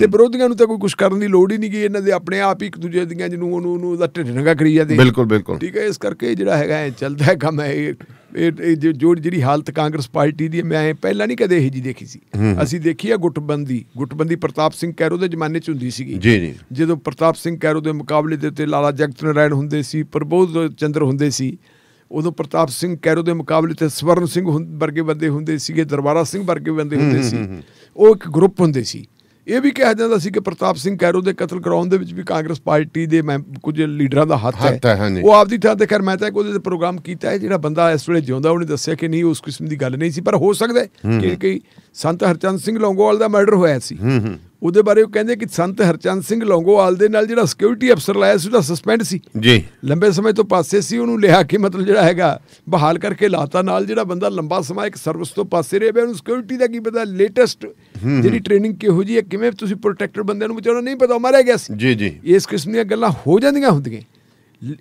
ਤੇ ਵਿਰੋਧੀਆਂ ਨੂੰ ਤਾਂ ਕੋਈ ਕੁਝ ਕਰਨ ਦੀ ਲੋੜ ਹੀ ਨਹੀਂ ਗਈ ਇਹਨਾਂ ਦੇ ਆਪਣੇ ਆਪ ਹੀ ਇੱਕ ਦੂਜੇ ਦੀਆਂ ਜਨੂਨ ਉਹਨੂੰ ਉਹਨੂੰ ਦਾ ਢਿੱਡ ਨੰਗਾ ਕਰੀ ਜਾਂਦੇ ਬਿਲਕੁਲ ਬਿਲਕੁਲ ਠੀਕ ਹੈ ਇਸ ਕਰਕੇ ਜਿਹੜਾ ਹੈਗਾ ਚੱਲਦਾ ਹੈ ਕੰਮ ਹੈ ਇਹ ਜੋ ਜਿਹੜੀ ਹਾਲਤ ਕਾਂਗਰਸ ਪਾਰਟੀ ਦੀ ਮੈਂ ਪਹਿਲਾਂ ਨਹੀਂ ਕਦੇ ਇਹ ਜੀ ਦੇਖੀ ਸੀ ਅਸੀਂ ਦੇਖੀ ਆ ਗੁੱਟਬੰਦੀ ਗੁੱਟਬੰਦੀ ਪ੍ਰਤਾਪ ਸਿੰਘ ਕੈਰੋ ਦੇ ਜ਼ਮਾਨੇ 'ਚ ਹੁੰਦੀ ਸੀਗੀ ਜੀ ਜੀ ਜਦੋਂ ਪ੍ਰਤਾਪ ਸਿੰਘ ਕੈਰੋ ਦੇ ਮੁਕਾਬਲੇ ਦੇ ਉੱਤੇ ਲਾਲਾ ਜਗਤ ਨਾਰਾਇਣ ਹੁੰਦੇ ਸੀ ਪ੍ਰਬੋਧ ਚੰਦਰ ਹੁੰਦੇ ਸੀ ਉਦੋਂ ਪ੍ਰਤਾਪ ਸਿੰਘ ਕੈਰੋ ਦੇ ਮੁਕਾਬਲੇ ਤੇ ਸਵਰਨ ਸਿੰਘ ਵਰਗੇ ਬੰਦੇ ਹੁੰਦੇ ਸੀਗੇ ਦਰਬਾਰਾ ਸਿੰਘ ਵਰਗੇ ਬੰਦੇ ਹੁੰਦੇ ਸੀ ਉਹ ਇੱਕ ਗਰੁੱਪ ਹੁੰਦੇ ਸੀ ਇਹ ਵੀ ਕਿਹਾ ਜਾਂਦਾ ਸੀ ਕਿ ਪ੍ਰਤਾਪ ਸਿੰਘ ਕੈਰੋ ਦੇ ਕਤਲ ਕਰਾਉਣ ਦੇ ਵਿੱਚ ਵੀ ਕਾਂਗਰਸ ਪਾਰਟੀ ਦੇ ਮੈਂ ਕੁਝ ਲੀਡਰਾਂ ਦਾ ਹੱਥ ਹੈ ਉਹ ਆਪਦੀ ਥਾਂ ਤੇ ਖੈਰ ਮੈਂ ਤਾਂ ਉਹਦੇ ਤੇ ਪ੍ਰੋਗਰਾਮ ਕੀਤਾ ਹੈ ਜਿਹੜਾ ਬੰਦਾ ਇਸ ਵੇਲੇ ਜਿਉਂਦਾ ਉਹਨੇ ਦੱਸਿਆ ਕਿ ਨਹੀਂ ਉਸ ਕਿਸਮ ਦੀ ਗੱਲ ਨਹੀਂ ਸੀ ਪਰ ਹੋ ਸਕਦਾ ਹੈ ਕਿ ਕਈ ਸੰਤ ਹਰਚੰਦ ਸਿੰਘ ਲੋਂਗੋਵਾਲ ਦਾ ਮਰਡਰ ਹੋਇਆ ਸੀ ਉਹਦੇ ਬਾਰੇ ਉਹ ਕਹਿੰਦੇ ਕਿ ਸੰਤ ਹਰਚੰਦ ਸਿੰਘ ਲੋਂਗੋਵਾਲ ਦੇ ਨਾਲ ਜਿਹੜਾ ਸਿਕਿਉਰਿਟੀ ਅਫਸਰ ਲਾਇਆ ਸੀ ਉਹਦਾ ਸਸਪੈਂਡ ਸੀ ਜੀ ਲੰਬੇ ਸਮੇਂ ਤੋਂ ਪਾਸੇ ਸੀ ਉਹਨੂੰ ਲਿਆ ਕੇ ਮਤਲਬ ਜਿਹੜਾ ਹੈਗਾ ਬਹਾਲ ਕਰਕੇ ਲਾਤਾ ਨਾਲ ਜਿਹੜਾ ਬੰਦਾ ਲੰਬਾ ਸਮਾਂ ਇੱਕ ਸਰਵਿਸ ਤੋਂ ਪਾਸੇ ਰਿਹਾ ਬੈ ਉਹਨੂੰ ਸਿਕਿਉਰਿਟੀ ਦਾ ਕੀ ਪਤਾ ਲੇਟੈਸਟ ਜਿਹੜੀ ਟ੍ਰੇਨਿੰਗ ਕਿਹੋ ਜੀ ਹੈ ਕਿਵੇਂ ਤੁਸੀਂ ਪ੍ਰੋਟੈਕਟਰ ਬੰਦੇ ਨੂੰ ਵਿਚਾਰਾ ਨਹੀਂ ਪਤਾ ਮਾਰਿਆ ਗਿਆ ਸੀ ਜੀ ਜੀ ਇਸ ਕਿਸਮ ਦੀਆਂ ਗੱਲਾਂ ਹੋ ਜਾਂਦੀਆਂ ਹੁੰਦੀਆਂ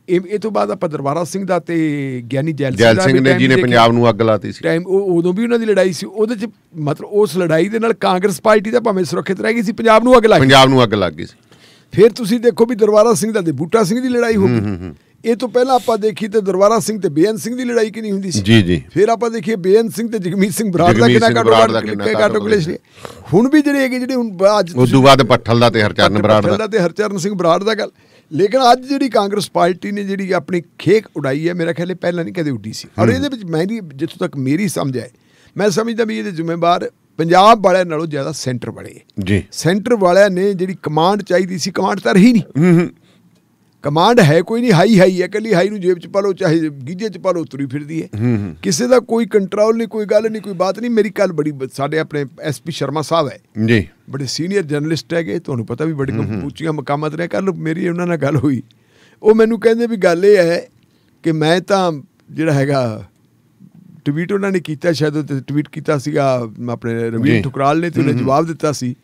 ਇਹ ਤੋਂ ਬਾਅਦ ਆਪਾਂ ਦਰਬਾਰਾ ਸਿੰਘ ਦਾ ਤੇ ਗਿਆਨੀ ਜੈਲ ਸਿੰਘ ਦਾ ਜੈਲ ਸਿੰਘ ਨੇ ਜਿਹਨੇ ਪੰਜਾਬ ਨੂੰ ਅੱਗ ਲਾਤੀ ਸੀ ਟਾਈਮ ਉਹ ਉਦੋਂ ਵੀ ਉਹਨਾਂ ਦੀ ਲੜਾਈ ਸੀ ਉਹਦੇ ਚ ਮਤਲਬ ਉਸ ਲੜਾਈ ਦੇ ਨਾਲ ਕਾਂਗਰਸ ਪਾਰਟੀ ਦਾ ਭਾਵੇਂ ਸੁਰੱਖਿਤ ਰਹਿ ਗਈ ਸੀ ਪੰਜਾਬ ਨੂੰ ਅੱਗ ਲੱਗ ਗਈ ਪੰਜਾਬ ਨੂੰ ਅੱਗ ਲੱਗ ਗਈ ਸੀ ਫਿਰ ਤੁਸੀਂ ਦੇਖੋ ਵੀ ਦਰਬਾਰਾ ਸਿੰਘ ਦਾ ਤੇ ਬੂਟਾ ਸਿੰਘ ਦੀ ਲੜਾਈ ਹੋ ਗਈ ਇਹ ਤੋਂ ਪਹਿਲਾਂ ਆਪਾਂ ਦੇਖੀ ਤੇ ਦਰਬਾਰਾ ਸਿੰਘ ਤੇ ਬੇਨ ਸਿੰਘ ਦੀ ਲੜਾਈ ਕਿੰਨੀ ਹੁੰਦੀ ਸੀ ਜੀ ਜੀ ਫਿਰ ਆਪਾਂ ਦੇਖੀਏ ਬੇਨ ਸਿੰਘ ਤੇ ਜਗਮੀਤ ਸਿੰਘ ਬਰਾੜ ਦਾ ਕਿੰਨਾ ਕਾਟੋ ਕਲੇਸ਼ ਹੁਣ ਵੀ ਜਿਹੜੇ ਹੈਗੇ ਜਿਹੜੇ ਹੁਣ ਅੱਜ ਉਸ ਤੋਂ ਬਾਅਦ ਪੱਠਲ ਦਾ ਤੇ ਹਰਚਰਨ ਬਰਾੜ ਦਾ ਤੇ ਹਰਚਰਨ ਸਿੰਘ ਬਰਾੜ ਦਾ ਗੱਲ ਲੇਕਿਨ ਅੱਜ ਜਿਹੜੀ ਕਾਂਗਰਸ ਪਾਰਟੀ ਨੇ ਜਿਹੜੀ ਆਪਣੀ ਖੇਕ ਉਡਾਈ ਹੈ ਮੇਰਾ ਖਿਆਲ ਹੈ ਪਹਿਲਾਂ ਨਹੀਂ ਕਦੇ ਉੱਡੀ ਸੀ ਔਰ ਇਹਦੇ ਵਿੱਚ ਮੇਰੀ ਜਿੱਥੋਂ ਤੱਕ ਮੇਰੀ ਸਮਝ ਆਏ ਮੈਂ ਸਮਝਦਾ ਵੀ ਇਹਦੇ ਜ਼ਿੰਮੇਵਾਰ ਪੰਜਾਬ ਵਾਲਿਆਂ ਨਾਲੋਂ ਜ਼ਿਆਦਾ ਸੈਂਟਰ ਵਾਲੇ ਜੀ ਸੈਂਟਰ ਵਾਲਿਆਂ ਨੇ ਜਿਹੜੀ ਕਮਾਂਡ ਚਾਹੀਦੀ ਸੀ ਕਮਾਂਡ ਤਾਂ ਰਹੀ ਨਹੀਂ ਕਮਾਂਡ ਹੈ ਕੋਈ ਨਹੀਂ ਹਾਈ ਹਾਈ ਹੈ ਕੱਲੀ ਹਾਈ ਨੂੰ ਜੇਬ ਚ ਪਾ ਲੋ ਚਾਹੇ ਗੀਜੇ ਚ ਪਾ ਲੋ ਤੁਰੀ ਫਿਰਦੀ ਹੈ ਕਿਸੇ ਦਾ ਕੋਈ ਕੰਟਰੋਲ ਨਹੀਂ ਕੋਈ ਗੱਲ ਨਹੀਂ ਕੋਈ ਬਾਤ ਨਹੀਂ ਮੇਰੀ ਕੱਲ ਬੜੀ ਸਾਡੇ ਆਪਣੇ ਐਸਪੀ ਸ਼ਰਮਾ ਸਾਹਿਬ ਹੈ ਜੀ ਬੜੇ ਸੀਨੀਅਰ ਜਰਨਲਿਸਟ ਹੈਗੇ ਤੁਹਾਨੂੰ ਪਤਾ ਵੀ ਬੜੇ ਉੱਚੀਆਂ ਮਕਾਮਤ ਤੇ ਕੱਲ ਮੇਰੀ ਉਹਨਾਂ ਨਾਲ ਗੱਲ ਹੋਈ ਉਹ ਮੈਨੂੰ ਕਹਿੰਦੇ ਵੀ ਗੱਲ ਇਹ ਹੈ ਕਿ ਮੈਂ ਤਾਂ ਜਿਹੜਾ ਹੈਗਾ ਟਵੀਟ ਉਹਨਾਂ ਨੇ ਕੀਤਾ ਸ਼ਾਇਦ ਉਹ ਟਵੀਟ ਕੀਤਾ ਸੀਗਾ ਆਪਣੇ ਰਵੀ ਠੁਕਰਾਲ ਨੇ ਤੇ ਉਹਨੇ ਜਵਾਬ ਦਿੱਤਾ ਸੀ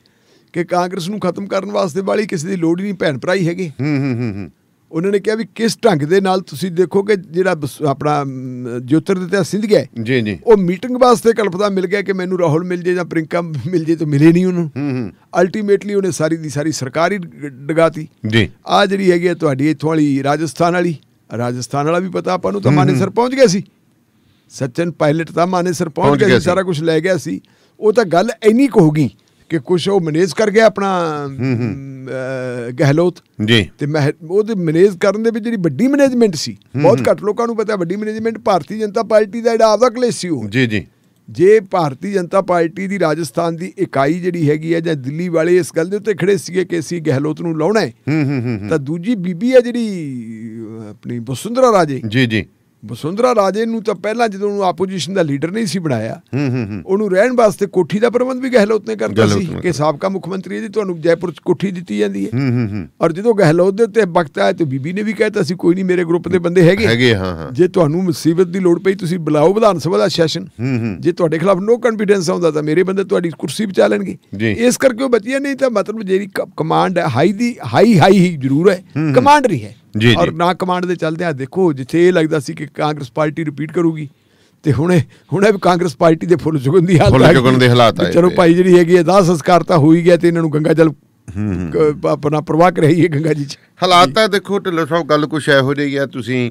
ਕਿ ਕਾਂਗਰਸ ਨੂੰ ਖਤਮ ਕਰਨ ਵਾਸਤੇ ਵਾਲੀ ਕਿਸੇ ਦੀ ਲੋੜ ਹੀ ਨਹੀਂ ਭੈਣ ਭਰਾਈ ਹੀ ਹੈਗੇ ਹੂੰ ਹੂੰ ਹੂੰ ਉਹਨਾਂ ਨੇ ਕਿਹਾ ਵੀ ਕਿਸ ਢੰਗ ਦੇ ਨਾਲ ਤੁਸੀਂ ਦੇਖੋਗੇ ਜਿਹੜਾ ਆਪਣਾ ਜੋਤਰ ਦਿੱਤਾ ਸਿੰਧ ਗਿਆ ਜੀ ਜੀ ਉਹ ਮੀਟਿੰਗ ਵਾਸਤੇ ਕਲਪਦਾ ਮਿਲ ਗਿਆ ਕਿ ਮੈਨੂੰ ਰਾਹੁਲ ਮਿਲ ਜੇ ਜਾਂ ਪ੍ਰਿੰਕਾ ਮਿਲ ਜੇ ਤਾਂ ਮਿਲੇ ਨਹੀਂ ਉਹਨੂੰ ਹੂੰ ਅਲਟੀਮੇਟਲੀ ਉਹਨੇ ਸਾਰੀ ਦੀ ਸਾਰੀ ਸਰਕਾਰੀ ਡਗਾਤੀ ਜੀ ਆ ਜਿਹੜੀ ਹੈਗੀ ਤੁਹਾਡੀ ਇੱਥੋਂ ਵਾਲੀ ਰਾਜਸਥਾਨ ਵਾਲੀ ਰਾਜਸਥਾਨ ਵਾਲਾ ਵੀ ਪਤਾ ਆਪਾਂ ਨੂੰ ਤਾਂ ਮਾਨੇਸਰ ਪਹੁੰਚ ਗਿਆ ਸੀ ਸਚਨ ਪਾਇਲਟ ਤਾਂ ਮਾਨੇਸਰ ਪਹੁੰਚ ਗਿਆ ਸਾਰਾ ਕੁਝ ਲੈ ਗਿਆ ਸੀ ਉਹ ਤਾਂ ਗੱਲ ਐਨੀ ਕੁ ਹੋ ਗਈ ਕਿ ਕੁਝ ਉਹ ਮੈਨੇਜ ਕਰ ਗਿਆ ਆਪਣਾ ਗਹਿਲੋਤ ਜੀ ਤੇ ਮੈਂ ਉਹਦੇ ਮੈਨੇਜ ਕਰਨ ਦੇ ਵਿੱਚ ਜਿਹੜੀ ਵੱਡੀ ਮੈਨੇਜਮੈਂਟ ਸੀ ਬਹੁਤ ਘੱਟ ਲੋਕਾਂ ਨੂੰ ਪਤਾ ਵੱਡੀ ਮੈਨੇਜਮੈਂਟ ਭਾਰਤੀ ਜਨਤਾ ਪਾਰਟੀ ਦਾ ਜਿਹੜਾ ਆਪਦਾ ਕਲੇਸ਼ ਸੀ ਉਹ ਜੀ ਜੀ ਜੇ ਭਾਰਤੀ ਜਨਤਾ ਪਾਰਟੀ ਦੀ ਰਾਜਸਥਾਨ ਦੀ ਇਕਾਈ ਜਿਹੜੀ ਹੈਗੀ ਹੈ ਜਾਂ ਦਿੱਲੀ ਵਾਲੇ ਇਸ ਗੱਲ ਦੇ ਉੱਤੇ ਖੜੇ ਸੀਗੇ ਕਿ ਅਸੀਂ ਗਹਿਲੋਤ ਨੂੰ ਲਾਉਣਾ ਹੈ ਤਾਂ ਦੂਜੀ ਬੀਬੀ ਹੈ ਜਿਹੜੀ ਆਪਣੀ ਬਸੁੰਦਰਾ ਰਾਜੇ ਜੀ ਜੀ ਵਸੁੰਧਰਾ ਰਾਜੇ ਨੂੰ ਤਾਂ ਪਹਿਲਾਂ ਜਦੋਂ ਉਹਨੂੰ ਆਪੋਜੀਸ਼ਨ ਦਾ ਲੀਡਰ ਨਹੀਂ ਸੀ ਬਣਾਇਆ ਉਹਨੂੰ ਰਹਿਣ ਵਾਸਤੇ ਕੋਠੀ ਦਾ ਪ੍ਰਬੰਧ ਵੀ ਗਹਿਲੋਤ ਨੇ ਕਰਤਾ ਸੀ ਕਿ ਸਾਬਕਾ ਮੁੱਖ ਮੰਤਰੀ ਜੀ ਤੁਹਾਨੂੰ ਜੈਪੁਰ ਚ ਕੋਠੀ ਦਿੱਤੀ ਜਾਂਦੀ ਹੈ ਔਰ ਜਦੋਂ ਗਹਿਲੋਤ ਦੇ ਉੱਤੇ ਵਕਤ ਆਇਆ ਤੇ ਬੀਬੀ ਨੇ ਵੀ ਕਹਿਤਾ ਸੀ ਕੋਈ ਨਹੀਂ ਮੇਰੇ ਗਰੁੱਪ ਦੇ ਬੰਦੇ ਹੈਗੇ ਹੈਗੇ ਹਾਂ ਹਾਂ ਜੇ ਤੁਹਾਨੂੰ ਮੁਸੀਬਤ ਦੀ ਲੋੜ ਪਈ ਤੁਸੀਂ ਬੁਲਾਓ ਵਿਧਾਨ ਸਭਾ ਦਾ ਸੈਸ਼ਨ ਜੇ ਤੁਹਾਡੇ ਖਿਲਾਫ ਨੋ ਕੰਫੀਡੈਂਸ ਆਉਂਦਾ ਤਾਂ ਮੇਰੇ ਬੰਦੇ ਤੁਹਾਡੀ ਕੁਰਸੀ ਬਚਾ ਲੈਣਗੇ ਇਸ ਕਰਕੇ ਉਹ ਬਚੀਆਂ ਨਹੀਂ ਤਾਂ ਮਤਲਬ ਜਿਹੜੀ ਕਮਾਂਡ ਹੈ ਹਾਈ ਦੀ ਹਾਈ ਹਾਈ ਹੀ ਜ਼ਰੂਰ ਹੈ ਕਮਾਂਡ ਹੈ ਜੀ ਔਰ ਨਾ ਕਮਾਂਡ ਦੇ ਚੱਲਦੇ ਆ ਦੇਖੋ ਜਿੱਥੇ ਇਹ ਲੱਗਦਾ ਸੀ ਕਿ ਕਾਂਗਰਸ ਪਾਰਟੀ ਰਿਪੀਟ ਕਰੂਗੀ ਤੇ ਹੁਣੇ ਹੁਣੇ ਵੀ ਕਾਂਗਰਸ ਪਾਰਟੀ ਦੇ ਫੁੱਲ ਚੁਗਣ ਦੀ ਹੈ ਫੁੱਲ ਚੁਗਣ ਦੇ ਹਾਲਾਤ ਆਏ ਚਲੋ ਭਾਈ ਜਿਹੜੀ ਹੈਗੀ ਹੈ ਦਾ ਸੰਸਕਾਰ ਤਾਂ ਹੋ ਹੀ ਗਿਆ ਤੇ ਇਹਨਾਂ ਨੂੰ ਗੰਗਾ ਜਲ ਆਪਣਾ ਪ੍ਰਵਾਹ ਕਰ ਰਹੀ ਹੈ ਗੰਗਾ ਜੀ ਚ ਹਾਲਾਤ ਤਾਂ ਦੇਖੋ ਢਿੱਲੋ ਸਾਹਿਬ ਗੱਲ ਕੁਛ ਐ ਹੋ ਜਿਹੀ ਹੈ ਤੁਸੀਂ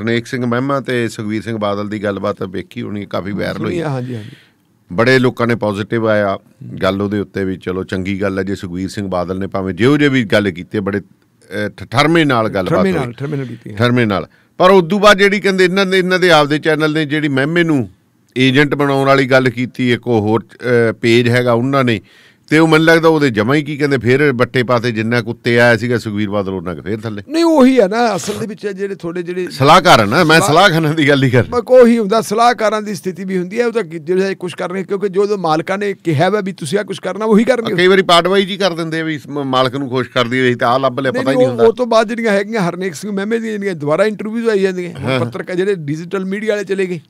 ਰਣੇਕ ਸਿੰਘ ਮਹਿਮਾ ਤੇ ਸੁਖਵੀਰ ਸਿੰਘ ਬਾਦਲ ਦੀ ਗੱਲਬਾਤ ਵੇਖੀ ਹੋਣੀ ਕਾਫੀ ਵਾਇਰਲ ਹੋਈ ਹਾਂਜੀ ਹਾਂਜੀ ਬੜੇ ਲੋਕਾਂ ਨੇ ਪੋਜ਼ਿਟਿਵ ਆਇਆ ਗੱਲ ਉਹਦੇ ਉੱਤੇ ਵੀ ਚਲੋ ਚੰਗੀ ਗੱਲ ਹੈ ਜੇ ਸੁਖਵੀਰ ਸਿੰਘ ਬਾਦਲ ਨੇ ਭਾਵੇਂ ਜਿਹੋ ਜੇ ਵੀ ਗੱਲ ਕੀਤੀ ਬੜੇ ਠਰਮੇ ਨਾਲ ਗੱਲਬਾਤ ਹੋਈ ਠਰਮੇ ਨਾਲ ਠਰਮੇ ਨਾਲ ਕੀਤੀ ਠਰਮੇ ਨਾਲ ਪਰ ਉਸ ਤੋਂ ਬਾਅਦ ਜਿਹੜੀ ਕਹਿੰਦੇ ਇਹਨਾਂ ਦੇ ਇਹਨਾਂ ਦੇ ਆਪਦੇ ਚੈਨਲ ਨੇ ਜਿਹੜੀ ਮਹਿਮੇ ਨੂੰ ਏਜੰਟ ਬਣਾਉਣ ਵਾਲੀ ਗੱਲ ਕੀਤੀ ਇੱਕ ਹੋਰ ਪੇਜ ਹੈਗਾ ਉਹਨਾਂ ਨੇ ਤੇ ਉਹ ਮਨ ਲੱਗਦਾ ਉਹਦੇ ਜਮਾ ਹੀ ਕੀ ਕਹਿੰਦੇ ਫੇਰ ਬੱਟੇ ਪਾਤੇ ਜਿੰਨਾ ਕੁੱਤੇ ਆਇਆ ਸੀਗਾ ਸੁਖਵੀਰ ਬਾਦਲ ਉਹਨਾਂ ਕ ਫੇਰ ਥੱਲੇ ਨਹੀਂ ਉਹੀ ਆ ਨਾ ਅਸਲ ਦੇ ਵਿੱਚ ਜਿਹੜੇ ਥੋੜੇ ਜਿਹੜੇ ਸਲਾਹਕਾਰ ਹਨ ਮੈਂ ਸਲਾਹਖਾਨਾ ਦੀ ਗੱਲ ਹੀ ਕਰ ਮੈਂ ਕੋਈ ਹੁੰਦਾ ਸਲਾਹਕਾਰਾਂ ਦੀ ਸਥਿਤੀ ਵੀ ਹੁੰਦੀ ਹੈ ਉਹ ਤਾਂ ਜਿਹੜੇ ਕੁਝ ਕਰਨੇ ਕਿਉਂਕਿ ਜੋ ਜੋ ਮਾਲਕਾਂ ਨੇ ਕਿਹਾ ਵਾ ਵੀ ਤੁਸੀਂ ਆ ਕੁਝ ਕਰਨਾ ਉਹੀ ਕਰਨਗੇ ਕਈ ਵਾਰੀ ਪਾਟਵਾਈ ਜੀ ਕਰ ਦਿੰਦੇ ਵੀ ਮਾਲਕ ਨੂੰ ਖੁਸ਼ ਕਰਦੀ ਰਹੀ ਤਾਂ ਆ ਲੱਭ ਲਿਆ ਪਤਾ ਹੀ ਨਹੀਂ ਹੁੰਦਾ ਉਹ ਤੋਂ ਬਾਅਦ ਜਿਹੜੀਆਂ ਹੈਗੀਆਂ ਹਰਨੇਕ ਸਿੰਘ ਮਹਿਮੇ ਦੀਆਂ ਜਿਹੜੀਆਂ ਦੁਬਾਰਾ ਇੰਟਰਵਿਊਜ਼ ਆਈ ਜਾਂਦੀਆਂ ਪੱਤਰਕਾਰ ਜਿਹੜੇ ਡਿਜੀਟਲ ਮੀਡੀਆ ਵਾਲੇ ਚਲੇ ਗਏ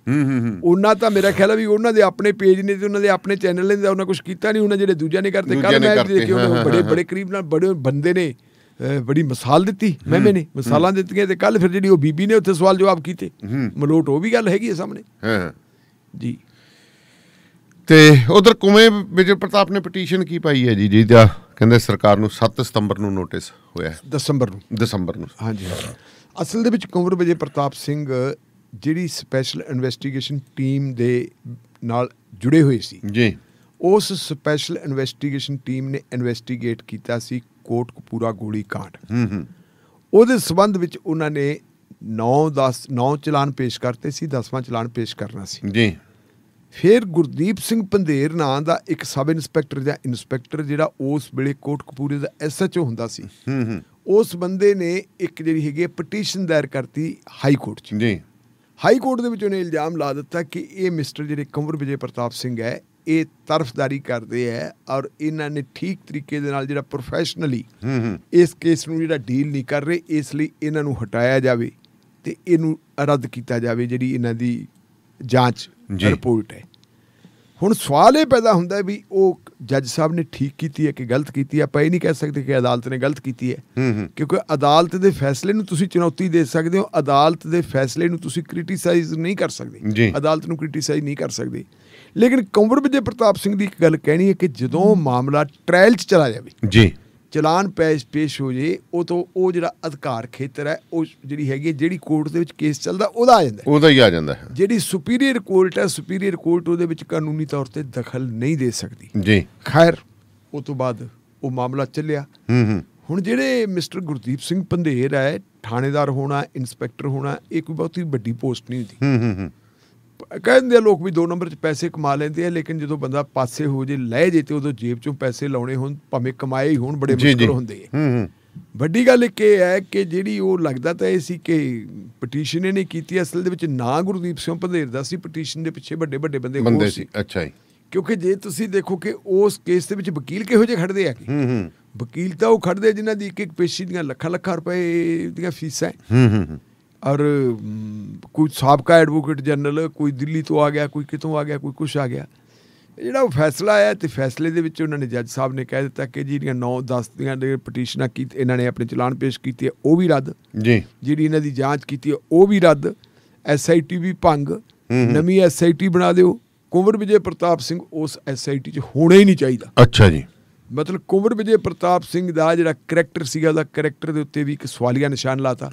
ਉਹਨਾਂ ਤਾਂ ਮੇਰਾ ਖਿਆਲ ਵੀ ਉਹਨਾਂ ਦੇ ਆਪਣੇ ਪੇਜ ਨੇ ਤੇ ਉਹਨਾਂ ਦੇ ਆਪਣੇ ਚੈਨਲ ਨੇ ਉਹਨਾਂ ਕੁਝ ਕੀਤਾ ਨਹੀਂ ਉਹਨਾਂ ਜਿਹੜੇ ਦੂਜਿਆਂ ਨੇ ਕਰਤੇ ਕੱਲ ਮੈਂ ਦੇਖਿਓ ਬੜੇ ਬੜੇ ਕਰੀਬ ਨਾਲ ਬੜੇ ਬੰਦੇ ਨੇ ਬੜੀ ਮਿਸਾਲ ਦਿੱਤੀ ਮੈਮੇ ਨੇ ਮਿਸਾਲਾਂ ਦਿੱਤੀਆਂ ਤੇ ਕੱਲ ਫਿਰ ਜਿਹੜੀ ਉਹ ਬੀਬੀ ਨੇ ਉੱਥੇ ਸਵਾਲ ਜਵਾਬ ਕੀਤੇ ਮਲੋਟ ਉਹ ਵੀ ਗੱਲ ਹੈਗੀ ਹੈ ਸਾਹਮਣੇ ਹਾਂ ਜੀ ਤੇ ਉਧਰ ਕੁਵੇਂ ਵਿਜੇ ਪ੍ਰਤਾਪ ਨੇ ਪਟੀਸ਼ਨ ਕੀ ਪਾਈ ਹੈ ਜੀ ਜੀ ਦਾ ਕਹਿੰਦੇ ਸਰਕਾਰ ਨੂੰ 7 ਸਤੰਬਰ ਨੂੰ ਨੋਟਿਸ ਹੋਇਆ ਹੈ ਦਸੰਬਰ ਨੂੰ ਦਸੰਬਰ ਨੂੰ ਹਾਂਜੀ ਅਸਲ ਦੇ ਵਿੱਚ ਕੁੰਵਰ ਵਿਜੇ ਪ੍ਰਤਾਪ ਸਿੰਘ ਜਿਹੜੀ ਸਪੈਸ਼ਲ ਇਨਵੈਸਟੀਗੇਸ਼ਨ ਟੀਮ ਦੇ ਨਾਲ ਜੁੜੇ ਹੋਏ ਸੀ ਜੀ ਉਸ ਸਪੈਸ਼ਲ ਇਨਵੈਸਟੀਗੇਸ਼ਨ ਟੀਮ ਨੇ ਇਨਵੈਸਟੀਗੇਟ ਕੀਤਾ ਸੀ ਕੋਟ ਕਪੂਰਾ ਗੋਲੀ ਕਾਂਡ ਹੂੰ ਹੂੰ ਉਹਦੇ ਸਬੰਧ ਵਿੱਚ ਉਹਨਾਂ ਨੇ 9 10 9 ਚਲਾਨ ਪੇਸ਼ ਕਰਤੇ ਸੀ 10ਵਾਂ ਚਲਾਨ ਪੇਸ਼ ਕਰਨਾ ਸੀ ਜੀ ਫਿਰ ਗੁਰਦੀਪ ਸਿੰਘ ਪੰਧੇਰ ਨਾਂ ਦਾ ਇੱਕ ਸਬ ਇਨਸਪੈਕਟਰ ਜਾਂ ਇਨਸਪੈਕਟਰ ਜਿਹੜਾ ਉਸ ਵੇਲੇ ਕੋਟ ਕਪੂਰੇ ਦਾ ਐਸਐਚਓ ਹੁੰਦਾ ਸੀ ਹੂੰ ਹੂੰ ਉਸ ਬੰਦੇ ਨੇ ਇੱਕ ਜਿਹੜੀ ਹੈਗੀ ਪਟੀਸ਼ਨ ਦਾਇਰ ਕਰਤੀ ਹਾਈ ਕੋਰਟ 'ਚ ਜੀ ਹਾਈ ਕੋਰਟ ਦੇ ਵਿੱਚ ਉਹਨੇ ਇਲਜ਼ਾਮ ਲਾ ਦਿੱਤਾ ਕਿ ਇਹ ਮਿਸਟਰ ਜਿਹੜੇ ਕੰਵਰ ਵਿਜੇ ਪ੍ਰਤਾਪ ਸਿੰਘ ਹੈ ਇਹ ਤਰਫਦਾਰੀ ਕਰਦੇ ਐ ਔਰ ਇਹਨਾਂ ਨੇ ਠੀਕ ਤਰੀਕੇ ਦੇ ਨਾਲ ਜਿਹੜਾ ਪ੍ਰੋਫੈਸ਼ਨਲੀ ਇਸ ਕੇਸ ਨੂੰ ਜਿਹੜਾ ਡੀਲ ਨਹੀਂ ਕਰ ਰਹੇ ਇਸ ਲਈ ਇਹਨਾਂ ਨੂੰ ਹਟਾਇਆ ਜਾਵੇ ਤੇ ਇਹਨੂੰ ਰੱਦ ਕੀਤਾ ਜਾਵੇ ਜਿਹੜੀ ਇਹਨਾਂ ਦੀ ਜਾਂਚ ਰਿਪੋਰਟ ਹੈ ਹੁਣ ਸਵਾਲ ਇਹ ਪੈਦਾ ਹੁੰਦਾ ਵੀ ਉਹ ਜੱਜ ਸਾਹਿਬ ਨੇ ਠੀਕ ਕੀਤੀ ਹੈ ਕਿ ਗਲਤ ਕੀਤੀ ਹੈ ਆਪਾਂ ਇਹ ਨਹੀਂ ਕਹਿ ਸਕਦੇ ਕਿ ਅਦਾਲਤ ਨੇ ਗਲਤ ਕੀਤੀ ਹੈ ਕਿਉਂਕਿ ਅਦਾਲਤ ਦੇ ਫੈਸਲੇ ਨੂੰ ਤੁਸੀਂ ਚੁਣੌਤੀ ਦੇ ਸਕਦੇ ਹੋ ਅਦਾਲਤ ਦੇ ਫੈਸਲੇ ਨੂੰ ਤੁਸੀਂ ਕ੍ਰਿਟਿਸਾਈਜ਼ ਨਹੀਂ ਕਰ ਸਕਦੇ ਅਦਾਲਤ ਨੂੰ ਕ੍ਰਿਟਿਸਾਈਜ਼ ਨਹੀਂ ਕਰ ਸਕਦੇ ਲੇਕਿਨ ਕੰਵਰ ਵਿਜੇ ਪ੍ਰਤਾਪ ਸਿੰਘ ਦੀ ਇੱਕ ਗੱਲ ਕਹਿਣੀ ਹੈ ਕਿ ਜਦੋਂ ਮਾਮਲਾ ਟ੍ਰਾਇਲ 'ਚ ਚਲਾ ਜਾਵੇ ਜੀ ਚਲਾਨ ਪੇਸ਼ ਪੇਸ਼ ਹੋ ਜੇ ਉਹ ਤੋਂ ਉਹ ਜਿਹੜਾ ਅਧਿਕਾਰ ਖੇਤਰ ਹੈ ਉਹ ਜਿਹੜੀ ਹੈਗੀ ਜਿਹੜੀ ਕੋਰਟ ਦੇ ਵਿੱਚ ਕੇਸ ਚੱਲਦਾ ਉਹਦਾ ਆ ਜਾਂਦਾ ਉਹਦਾ ਹੀ ਆ ਜਾਂਦਾ ਹੈ ਜਿਹੜੀ ਸੁਪੀਰੀਅਰ ਕੋਰਟ ਹੈ ਸੁਪੀਰੀਅਰ ਕੋਰਟ ਉਹਦੇ ਵਿੱਚ ਕਾਨੂੰਨੀ ਤੌਰ ਤੇ ਦਖਲ ਨਹੀਂ ਦੇ ਸਕਦੀ ਜੀ ਖੈਰ ਉਹ ਤੋਂ ਬਾਅਦ ਉਹ ਮਾਮਲਾ ਚੱਲਿਆ ਹੂੰ ਹੂੰ ਹੁਣ ਜਿਹੜੇ ਮਿਸਟਰ ਗੁਰਦੀਪ ਸਿੰਘ ਪੰਧੇਰ ਹੈ ਥਾਣੇਦਾਰ ਹੋਣਾ ਇਨਸਪੈਕਟਰ ਹੋਣਾ ਇਹ ਕੋਈ ਬਹੁਤੀ ਵੱਡੀ ਪੋਸਟ ਨਹੀਂ ਹੁੰਦੀ ਹੂੰ ਹੂੰ ਹੂੰ ਕਹਿੰਦੇ ਲੋਕ ਵੀ ਦੋ ਨੰਬਰ 'ਚ ਪੈਸੇ ਕਮਾ ਲੈਂਦੇ ਆ ਲੇਕਿਨ ਜਦੋਂ ਬੰਦਾ ਪਾਸੇ ਹੋ ਜੇ ਲੈ ਜੇ ਤੇ ਉਦੋਂ ਜੇਬ 'ਚੋਂ ਪੈਸੇ ਲਾਉਣੇ ਹੁਣ ਭਾਵੇਂ ਕਮਾਏ ਹੀ ਹੋਣ ਬੜੇ ਮੁਸ਼ਕਲ ਹੁੰਦੇ ਆ ਵੱਡੀ ਗੱਲ ਇਹ ਇਹ ਹੈ ਕਿ ਜਿਹੜੀ ਉਹ ਲੱਗਦਾ ਤਾਂ ਇਹ ਸੀ ਕਿ ਪਟੀਸ਼ਨ ਇਹ ਨਹੀਂ ਕੀਤੀ ਅਸਲ ਦੇ ਵਿੱਚ ਨਾ ਗੁਰਦੀਪ ਸਿੰਘ ਭੰਦੇਰ ਦਾ ਸੀ ਪਟੀਸ਼ਨ ਦੇ ਪਿੱਛੇ ਵੱਡੇ ਵੱਡੇ ਬੰਦੇ ਹੋਰ ਸੀ ਅੱਛਾ ਜੀ ਕਿਉਂਕਿ ਜੇ ਤੁਸੀਂ ਦੇਖੋ ਕਿ ਉਸ ਕੇਸ ਦੇ ਵਿੱਚ ਵਕੀਲ ਕਿਹੋ ਜਿਹੇ ਖੜਦੇ ਆ ਹੂੰ ਹੂੰ ਵਕੀਲ ਤਾਂ ਉਹ ਖੜਦੇ ਜਿਨ੍ਹਾਂ ਦੀ ਇੱਕ ਇੱਕ ਪੇਸ਼ੀ ਦੀਆਂ ਲੱਖਾਂ ਲੱਖਾਂ ਰੁਪਏ ਦੀਆਂ ਫੀਸਾਂ ਹੈ ਹੂੰ ਹੂੰ ਔਰ ਕੋਈ ਸਾਬਕਾ ਐਡਵੋਕੇਟ ਜਨਰਲ ਕੋਈ ਦਿੱਲੀ ਤੋਂ ਆ ਗਿਆ ਕੋਈ ਕਿਤੋਂ ਆ ਗਿਆ ਕੋਈ ਕੁਛ ਆ ਗਿਆ ਜਿਹੜਾ ਉਹ ਫੈਸਲਾ ਆਇਆ ਤੇ ਫੈਸਲੇ ਦੇ ਵਿੱਚ ਉਹਨਾਂ ਨੇ ਜੱਜ ਸਾਹਿਬ ਨੇ ਕਹਿ ਦਿੱਤਾ ਕਿ ਜਿਹੜੀਆਂ 9 10 ਦੀਆਂ ਦੇ ਪਟੀਸ਼ਨਾਂ ਕੀ ਇਹਨਾਂ ਨੇ ਆਪਣੇ ਚਲਾਨ ਪੇਸ਼ ਕੀਤੇ ਉਹ ਵੀ ਰੱਦ ਜੀ ਜਿਹੜੀ ਇਹਨਾਂ ਦੀ ਜਾਂਚ ਕੀਤੀ ਉਹ ਵੀ ਰੱਦ ਐਸਆਈਟੀ ਵੀ ਭੰਗ ਨਵੀਂ ਐਸਆਈਟੀ ਬਣਾ ਦਿਓ ਕੁੰਵਰ ਵਿਜੇ ਪ੍ਰਤਾਪ ਸਿੰਘ ਉਸ ਐਸਆਈਟੀ 'ਚ ਹੋਣਾ ਹੀ ਨਹੀਂ ਚਾਹੀਦਾ ਅੱਛਾ ਜੀ ਮਤਲਬ ਕੁੰਵਰ ਵਿਜੇ ਪ੍ਰਤਾਪ ਸਿੰਘ ਦਾ ਜਿਹੜਾ ਕੈਰੈਕਟਰ ਸੀਗਾ ਉਹਦਾ ਕੈਰੈਕਟਰ ਦੇ ਉੱਤੇ ਵੀ ਇੱਕ ਸਵਾਲੀਆ ਨਿਸ਼ਾਨ ਲਾਤਾ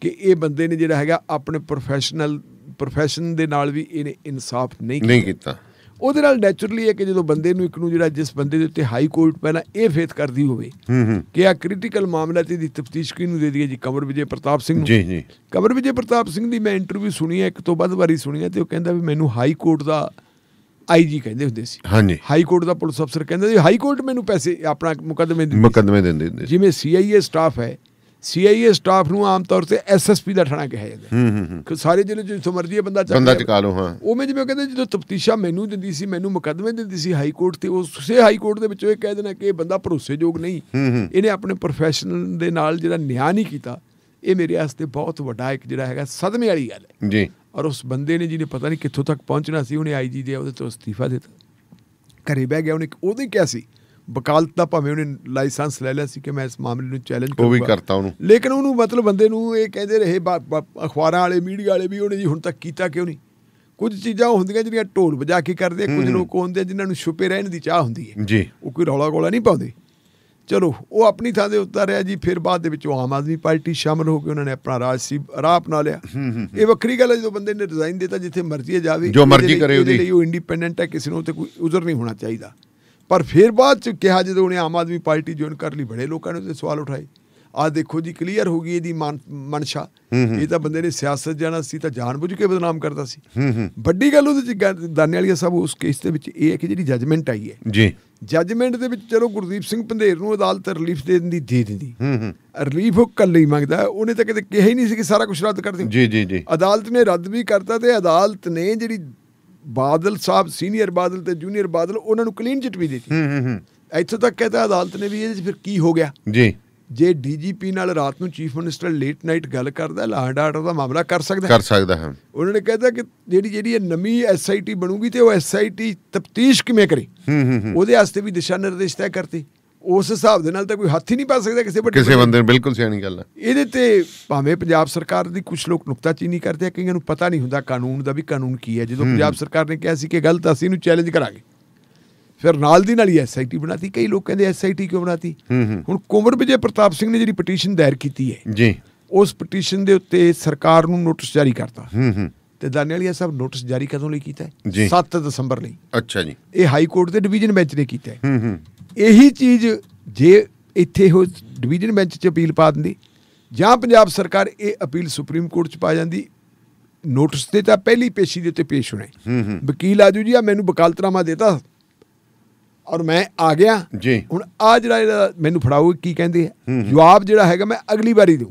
ਕਿ ਇਹ ਬੰਦੇ ਨੇ ਜਿਹੜਾ ਹੈਗਾ ਆਪਣੇ ਪ੍ਰੋਫੈਸ਼ਨਲ ਪ੍ਰੋਫੈਸ਼ਨ ਦੇ ਨਾਲ ਵੀ ਇਹਨੇ ਇਨਸਾਫ ਨਹੀਂ ਕੀਤਾ ਉਹਦੇ ਨਾਲ ਨੇਚਰਲੀ ਹੈ ਕਿ ਜਦੋਂ ਬੰਦੇ ਨੂੰ ਇੱਕ ਨੂੰ ਜਿਹੜਾ ਜਿਸ ਬੰਦੇ ਦੇ ਉੱਤੇ ਹਾਈ ਕੋਰਟ ਪਹਿਲਾਂ ਇਹ ਫੇਥ ਕਰਦੀ ਹੋਵੇ ਕਿ ਆ ਕ੍ਰਿਟੀਕਲ ਮਾਮਲਾ ਤੇ ਦੀ ਤਫਤੀਸ਼ ਨੂੰ ਦੇ ਦਈਏ ਜੀ ਕਮਰ ਵਿਜੇ ਪ੍ਰਤਾਪ ਸਿੰਘ ਨੂੰ ਜੀ ਜੀ ਕਮਰ ਵਿਜੇ ਪ੍ਰਤਾਪ ਸਿੰਘ ਦੀ ਮੈਂ ਇੰਟਰਵਿਊ ਸੁਣੀ ਹੈ ਇੱਕ ਤੋਂ ਵੱਧ ਵਾਰੀ ਸੁਣੀ ਹੈ ਤੇ ਉਹ ਕਹਿੰਦਾ ਵੀ ਮੈਨੂੰ ਹਾਈ ਕੋਰਟ ਦਾ ਆਈਜੀ ਕਹਿੰਦੇ ਹੁੰਦੇ ਸੀ ਹਾਂਜੀ ਹਾਈ ਕੋਰਟ ਦਾ ਪੁਲਿਸ ਅਫਸਰ ਕਹਿੰਦਾ ਸੀ ਹਾਈ ਕੋਰਟ ਮੈਨੂੰ ਪੈਸੇ ਆਪਣਾ ਮੁਕਦਮੇ ਦਿੰਦੇ ਮੁਕਦਮੇ ਦਿੰਦੇ ਹੁੰਦੇ ਜਿਵੇਂ ਸੀਆਈਏ ਸਟਾਫ ਹੈ ਸੀਆਈਏ ਸਟਾਫ ਨੂੰ ਆਮ ਤੌਰ ਤੇ ਐਸਐਸਪੀ ਦਾ ਠਣਾ ਕਿਹਾ ਜਾਂਦਾ ਹੂੰ ਹੂੰ ਕਿ ਸਾਰੇ ਜ਼ਿਲ੍ਹੇ ਜਿੱਥੋਂ ਮਰਜ਼ੀ ਬੰਦਾ ਚੱਕ ਬੰਦਾ ਚਕਾ ਲਓ ਹਾਂ ਉਵੇਂ ਜਿਵੇਂ ਕਹਿੰਦੇ ਜਦੋਂ ਤਫਤੀਸ਼ਾ ਮੈਨੂੰ ਦਿੰਦੀ ਸੀ ਮੈਨੂੰ ਮੁਕਦਮੇ ਦਿੰਦੀ ਸੀ ਹਾਈ ਕੋਰਟ ਤੇ ਉਸੇ ਹਾਈ ਕੋਰਟ ਦੇ ਵਿੱਚੋਂ ਇਹ ਕਹਿ ਦੇਣਾ ਕਿ ਇਹ ਬੰਦਾ ਭਰੋਸੇਯੋਗ ਨਹੀਂ ਇਹਨੇ ਆਪਣੇ ਪ੍ਰੋਫੈਸ਼ਨਲ ਦੇ ਨਾਲ ਜਿਹੜਾ ਨਿਆਂ ਨਹੀਂ ਕੀਤਾ ਇਹ ਮੇਰੇ ਵਾਸਤੇ ਬਹੁਤ ਵੱਡਾ ਇੱਕ ਜਿਹੜਾ ਹੈਗਾ ਸਦਮੇ ਵਾਲੀ ਗੱਲ ਹੈ ਜੀ ਔਰ ਉਸ ਬੰਦੇ ਨੇ ਜਿਹਨੇ ਪਤਾ ਨਹੀਂ ਕਿੱਥੋਂ ਤੱਕ ਪਹੁੰਚਣਾ ਸੀ ਉਹਨੇ ਆਈਜੀ ਦੇ ਉਹਦੇ ਤੋਂ ਅਸਤੀਫਾ ਦਿੱਤਾ ਘਰੇ ਬਹਿ ਗਿਆ ਉਹਨੇ ਉਹਦੇ ਕਿਹਾ ਸੀ ਵਕਾਲਤ ਦਾ ਭਾਵੇਂ ਉਹਨੇ ਲਾਇਸੈਂਸ ਲੈ ਲਿਆ ਸੀ ਕਿ ਮੈਂ ਇਸ ਮਾਮਲੇ ਨੂੰ ਚੈਲੰਜ ਕਰੂੰਗਾ ਉਹ ਵੀ ਕਰਤਾ ਉਹਨੂੰ ਲੇਕਿਨ ਉਹਨੂੰ ਮਤਲਬ ਬੰਦੇ ਨੂੰ ਇਹ ਕਹਿੰਦੇ ਰਹੇ ਅਖਬਾਰਾਂ ਵਾਲੇ ਮੀਡੀਆ ਵਾਲੇ ਵੀ ਉਹਨੇ ਜੀ ਹੁਣ ਤੱਕ ਕੀਤਾ ਕਿਉਂ ਨਹੀਂ ਕੁਝ ਚੀਜ਼ਾਂ ਹੁੰਦੀਆਂ ਜਿਹੜੀਆਂ ਢੋਲ ਵਜਾ ਕੇ ਕਰਦੇ ਕੁਝ ਲੋਕ ਹੁੰਦੇ ਜਿਨ੍ਹਾਂ ਨੂੰ ਛੁਪੇ ਰਹਿਣ ਦੀ ਚਾਹ ਹੁੰਦੀ ਹੈ ਜੀ ਉਹ ਕੋਈ ਰੌਲਾ ਗੋਲਾ ਨਹੀਂ ਪਾਉਂਦੇ ਚਲੋ ਉਹ ਆਪਣੀ ਥਾਂ ਦੇ ਰਿਹਾ ਜੀ ਫਿਰ ਬਾਅਦ ਦੇ ਵਿੱਚ ਉਹ ਆਮ ਆਦਮੀ ਪਾਰਟੀ ਸ਼ਾਮਲ ਹੋ ਕੇ ਉਹਨਾਂ ਨੇ ਆਪਣਾ ਰਾਜਸੀ ਰਾਹ ਅਪਣਾ ਲਿਆ ਇਹ ਵੱਖਰੀ ਗੱਲ ਹੈ ਜਦੋਂ ਬੰਦੇ ਨੇ ਰਿਜ਼ਾਈਨ ਦਿੱਤਾ ਜਿੱਥੇ ਮਰਜ਼ੀ ਜਾਵੇ ਜੋ ਮਰਜ਼ੀ ਕਰੇ ਉਹਦੀ ਲਈ ਉਹ ਇੰਡੀਪੈਂਡੈਂਟ ਹੈ ਕਿਸੇ ਨੂੰ ਤੇ ਕੋਈ ਉਜ਼ਰ ਨਹੀਂ ਹੋਣਾ ਚਾਹੀਦਾ ਪਰ ਫਿਰ ਬਾਅਦ ਚ ਕਿਹਾ ਜਦੋਂ ਉਹਨੇ ਆਮ ਆਦਮੀ ਪਾਰਟੀ ਜੁਆਇਨ ਕਰ ਲਈ ਬੜੇ ਲੋਕਾਂ ਨੇ ਉਹਦੇ ਸਵਾਲ ਉਠਾਏ ਆ ਦੇਖੋ ਜੀ ਕਲੀਅਰ ਹੋ ਗਈ ਇਹਦੀ ਮਨਸ਼ਾ ਇਹ ਤਾਂ ਬੰਦੇ ਨੇ ਸਿਆਸਤ ਜਾਣਾ ਸੀ ਤਾਂ ਜਾਣਬੁੱਝ ਕੇ ਬਦਨਾਮ ਕਰਦਾ ਸੀ ਵੱਡੀ ਗੱਲ ਉਹਦੇ ਚ ਦਾਨੇ ਵਾਲੀਆ ਸਭ ਉਸ ਕੇਸ ਦੇ ਵਿੱਚ ਇਹ ਹੈ ਕਿ ਜਿਹੜੀ ਜੱਜਮੈਂਟ ਆਈ ਹੈ ਜੀ ਜੱਜਮੈਂਟ ਦੇ ਵਿੱਚ ਚਲੋ ਗੁਰਦੀਪ ਸਿੰਘ ਪੰਧੇਰ ਨੂੰ ਅਦਾਲਤ ਰਿਲੀਫ ਦੇ ਦਿੰਦੀ ਦੇ ਦਿੰਦੀ ਰਿਲੀਫ ਉਹ ਕੱਲ ਹੀ ਮੰਗਦਾ ਉਹਨੇ ਤਾਂ ਕਦੇ ਕਿਹਾ ਹੀ ਨਹੀਂ ਸੀ ਕਿ ਸਾਰਾ ਕੁਝ ਰੱਦ ਕਰ ਦਿਓ ਜੀ ਜੀ ਜੀ ਅਦਾਲਤ ਨੇ ਰੱਦ ਵੀ ਕਰਤਾ ਤੇ ਅਦਾਲਤ ਨੇ ਜਿਹੜੀ ਬਾਦਲ ਸਾਹਿਬ ਸੀਨੀਅਰ ਬਾਦਲ ਤੇ ਜੂਨੀਅਰ ਬਾਦਲ ਉਹਨਾਂ ਨੂੰ ਕਲੀਨ ਚਿਟ ਵੀ ਦਿੱਤੀ ਇੱਥੋਂ ਤੱਕ ਕਹਤਾ ਅਦਾਲਤ ਨੇ ਵੀ ਇਹਦੇ ਫਿਰ ਕੀ ਹੋ ਗਿਆ ਜੀ ਜੇ ਡੀਜੀਪੀ ਨਾਲ ਰਾਤ ਨੂੰ ਚੀਫ ਮਿਨਿਸਟਰ ਲੇਟ ਨਾਈਟ ਗੱਲ ਕਰਦਾ ਲਾਂਡ ਆਰਡਰ ਦਾ ਮਾਮਲਾ ਕਰ ਸਕਦਾ ਕਰ ਸਕਦਾ ਹੈ ਉਹਨਾਂ ਨੇ ਕਹਿੰਦਾ ਕਿ ਜਿਹੜੀ ਜਿਹੜੀ ਇਹ ਨਵੀਂ ਐਸਆਈਟੀ ਬਣੂਗੀ ਤੇ ਉਹ ਐਸਆਈਟੀ ਤਫਤੀਸ਼ ਕਿਵੇਂ ਕਰੇ ਹੂੰ ਹੂੰ ਉਹਦੇ ਵਾਸਤੇ ਵੀ ਦਿਸ਼ਾ ਨਿਰਦੇਸ਼ ਤੈਅ ਕਰਤੇ ਉਸ ਹਿਸਾਬ ਦੇ ਨਾਲ ਤਾਂ ਕੋਈ ਹੱਥ ਹੀ ਨਹੀਂ ਪਾ ਸਕਦਾ ਕਿਸੇ ਵੱਡੇ ਕਿਸੇ ਬੰਦੇ ਨੂੰ ਬਿਲਕੁਲ ਸਿਆਣੀ ਗੱਲ ਹੈ ਇਹਦੇ ਤੇ ਭਾਵੇਂ ਪੰਜਾਬ ਸਰਕਾਰ ਦੀ ਕੁਝ ਲੋਕ ਨੁਕਤਾਚੀਨੀ ਕਰਦੇ ਆ ਕਈਆਂ ਨੂੰ ਪਤਾ ਨਹੀਂ ਹੁੰਦਾ ਕਾਨੂੰਨ ਦਾ ਵੀ ਕਾਨੂੰਨ ਕੀ ਹੈ ਜਦੋਂ ਪੰਜਾਬ ਸਰਕਾਰ ਨੇ ਕਿਹਾ ਸੀ ਕਿ ਗਲਤ ਅਸੀਂ ਇਹਨੂੰ ਚੈਲੰਜ ਕਰਾਂਗੇ ਫਿਰ ਨਾਲ ਦੀ ਨਾਲ ਹੀ ਐਸਆਈਟੀ ਬਣਾਤੀ ਕਈ ਲੋਕ ਕਹਿੰਦੇ ਐਸਆਈਟੀ ਕਿਉਂ ਬਣਾਤੀ ਹੁਣ ਕੁੰਵਰ ਵਿਜੇ ਪ੍ਰਤਾਪ ਸਿੰਘ ਨੇ ਜਿਹੜੀ ਪਟੀਸ਼ਨ ਦਾਇਰ ਕੀਤੀ ਹੈ ਜੀ ਉਸ ਪਟੀਸ਼ਨ ਦੇ ਉੱਤੇ ਸਰਕਾਰ ਨੂੰ ਨੋਟਿਸ ਜਾਰੀ ਕਰਤਾ ਹੂੰ ਹੂੰ ਤੇ ਦਾਨੀਆਲੀਆ ਸਾਹਿਬ ਨੋਟਿਸ ਜਾਰੀ ਕਦੋਂ ਲਈ ਕੀਤਾ ਹੈ 7 ਦਸੰਬਰ ਲਈ ਅੱਛਾ ਜੀ ਇਹ ਹਾਈ ਕੋਰਟ ਦੇ ਡਿਵੀਜ਼ਨ ਬੈਂਚ ਨੇ ਕੀਤਾ ਹੈ ਹੂੰ ਹੂੰ ਇਹੀ ਚੀਜ਼ ਜੇ ਇੱਥੇ ਹੋ ਡਿਵੀਜ਼ਨ ਬੈਂਚ 'ਚ ਅਪੀਲ ਪਾ ਦਿੰਦੀ ਜਾਂ ਪੰਜਾਬ ਸਰਕਾਰ ਇਹ ਅਪੀਲ ਸੁਪਰੀਮ ਕੋਰਟ 'ਚ ਪਾ ਜਾਂਦੀ ਨੋਟਿਸ ਤੇ ਤਾਂ ਪਹਿਲੀ ਪੇਸ਼ੀ ਦੇ ਉੱਤੇ ਪੇਸ਼ ਹੋਣਾ ਵਕੀਲ ਆਜੂ ਜੀ ਆ ਮੈਨੂੰ ਵਕਾਲਤਨਾਮਾ ਦੇਤਾ ਔਰ ਮੈਂ ਆ ਗਿਆ ਜੀ ਹੁਣ ਆ ਜਿਹੜਾ ਮੈਨੂੰ ਫੜਾਓ ਕੀ ਕਹਿੰਦੇ ਆ ਜਵਾਬ ਜਿਹੜਾ ਹੈਗਾ ਮੈਂ ਅਗਲੀ ਵਾਰੀ ਦੂੰ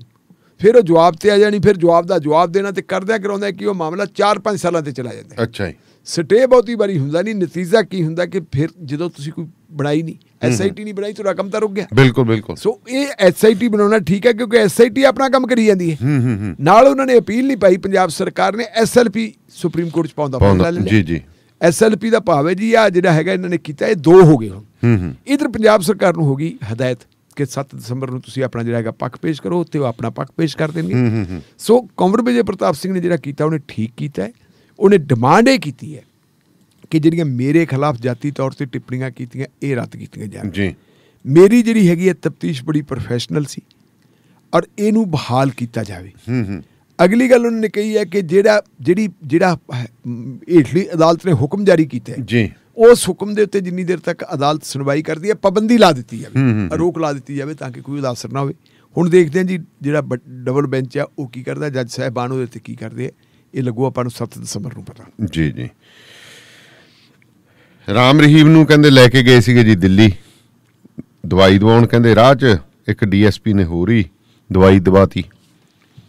ਫਿਰ ਉਹ ਜਵਾਬ ਤੇ ਆ ਜਾਣੀ ਫਿਰ ਜਵਾਬ ਦਾ ਜਵਾਬ ਦੇਣਾ ਤੇ ਕਰਦਿਆ ਕਰਾਉਂਦਾ ਕਿ ਉਹ ਮਾਮਲਾ 4-5 ਸਾਲਾਂ ਤੇ ਚਲਾ ਜਾਂਦਾ ਅੱਛਾ ਜੀ ਸਟੇ ਬਹੁਤੀ ਵਾਰੀ ਹੁੰਦਾ ਨਹੀਂ ਨਤੀਜਾ ਕੀ ਹੁੰਦਾ ਕਿ ਫਿਰ ਜਦੋਂ ਤੁਸੀਂ ਕੋਈ ਬਣਾਈ ਨਹੀਂ ਐਸਆਈਟੀ ਨਹੀਂ ਬਣਾਈ ਤਾਂ ਰਕਮ ਤਾਂ ਰੁਕ ਗਿਆ ਬਿਲਕੁਲ ਬਿਲਕੁਲ ਸੋ ਇਹ ਐਸਆਈਟੀ ਬਣਾਉਣਾ ਠੀਕ ਹੈ ਕਿਉਂਕਿ ਐਸਆਈਟੀ ਆਪਣਾ ਕੰਮ ਕਰੀ ਜਾਂਦੀ ਹੈ ਹੂੰ ਹੂੰ ਨਾਲ ਉਹਨਾਂ ਨੇ ਅਪੀਲ ਨਹੀਂ ਪਾਈ ਪੰਜਾਬ ਸਰਕਾਰ ਨੇ ਐਸਐਲਪੀ ਸੁਪਰੀਮ ਕੋਰਟ ਚ ਪਾਉਂਦਾ ਫੈਸਲਾ ਲਿਆ ਜੀ ਜੀ ਐਸਐਲਪੀ ਦਾ ਭਾਵ ਹੈ ਜੀ ਆ ਜਿਹੜਾ ਹੈਗਾ ਇਹਨਾਂ ਨੇ ਕੀਤਾ ਇਹ ਦੋ ਹੋ ਗਏ ਹੁਣ ਇਧਰ ਪੰਜਾਬ ਸਰਕਾਰ ਨੂੰ ਹੋ ਗਈ ਹਦਾਇਤ ਕਿ 7 ਦਸੰਬਰ ਨੂੰ ਤੁਸੀਂ ਆਪਣਾ ਜਿਹੜਾ ਹੈਗਾ ਪੱਖ ਪੇਸ਼ ਕਰੋ ਤੇ ਉਹ ਆਪਣਾ ਪੱਖ ਪੇਸ਼ ਕਰ ਦੇਣਗੇ ਸੋ ਕੌਮਰ ਵਿਜੇ ਪ੍ਰਤਾਪ ਸਿੰਘ ਨੇ ਜਿਹੜਾ ਕੀਤਾ ਉਹਨੇ ਠੀਕ ਕੀਤਾ ਉਹਨੇ ਡਿਮਾਂਡ ਇਹ ਕੀਤੀ ਹੈ ਕਿ ਜਿਹੜੀਆਂ ਮੇਰੇ ਖਿਲਾਫ ਜਾਤੀ ਤੌਰ ਤੇ ਟਿੱਪਣੀਆਂ ਕੀਤੀਆਂ ਇਹ ਰੱਦ ਕੀਤੀਆਂ ਜਾਣ ਜੀ ਮੇਰੀ ਜਿਹੜੀ ਹੈਗੀ ਹੈ ਤਫਤੀਸ਼ ਬੜੀ ਪ੍ਰੋਫੈਸ਼ਨਲ ਸੀ ਔਰ ਇਹਨੂੰ ਬਹਾਲ ਕੀਤਾ ਜਾਵੇ ਹੂੰ ਹੂੰ ਅਗਲੀ ਗੱਲ ਉਹਨੇ ਕਹੀ ਹੈ ਕਿ ਜਿਹੜਾ ਜਿਹੜੀ ਜਿਹੜਾ ਇਟਲੀ ਅਦਾਲਤ ਨੇ ਹੁਕਮ ਜਾਰੀ ਕੀਤਾ ਜੀ ਉਸ ਹੁਕਮ ਦੇ ਉੱਤੇ ਜਿੰਨੀ ਦੇਰ ਤੱਕ ਅਦਾਲਤ ਸੁਣਵਾਈ ਕਰਦੀ ਹੈ ਪਾਬੰਦੀ ਲਾ ਦਿੱਤੀ ਜਾਵੇ ਰੋਕ ਲਾ ਦਿੱਤੀ ਜਾਵੇ ਤਾਂ ਕਿ ਕੋਈ ਉਹਦਾ ਅਸਰ ਨਾ ਹੋਵੇ ਹੁਣ ਦੇਖਦੇ ਹਾਂ ਜੀ ਜਿਹੜਾ ਡਬਲ ਬੈਂਚ ਆ ਉਹ ਕੀ ਕਰਦਾ ਜੱਜ ਸਾਹਿਬਾਨ ਉਹਦੇ ਤੇ ਕੀ ਕਰਦੇ ਆ ਇਹ ਲੱਗੂ ਆਪਾਂ ਨੂੰ 7 ਦਸੰਬਰ ਨੂੰ ਪਤਾ ਜੀ ਜੀ ਰਾਮ ਰਹੀਮ ਨੂੰ ਕਹਿੰਦੇ ਲੈ ਕੇ ਗਏ ਸੀਗੇ ਜੀ ਦਿੱਲੀ ਦਵਾਈ ਦਵਾਉਣ ਕਹਿੰਦੇ ਰਾਹ 'ਚ ਇੱਕ ਡੀਐਸਪੀ ਨੇ ਹੋਰੀ ਦਵਾਈ ਦਵਾਤੀ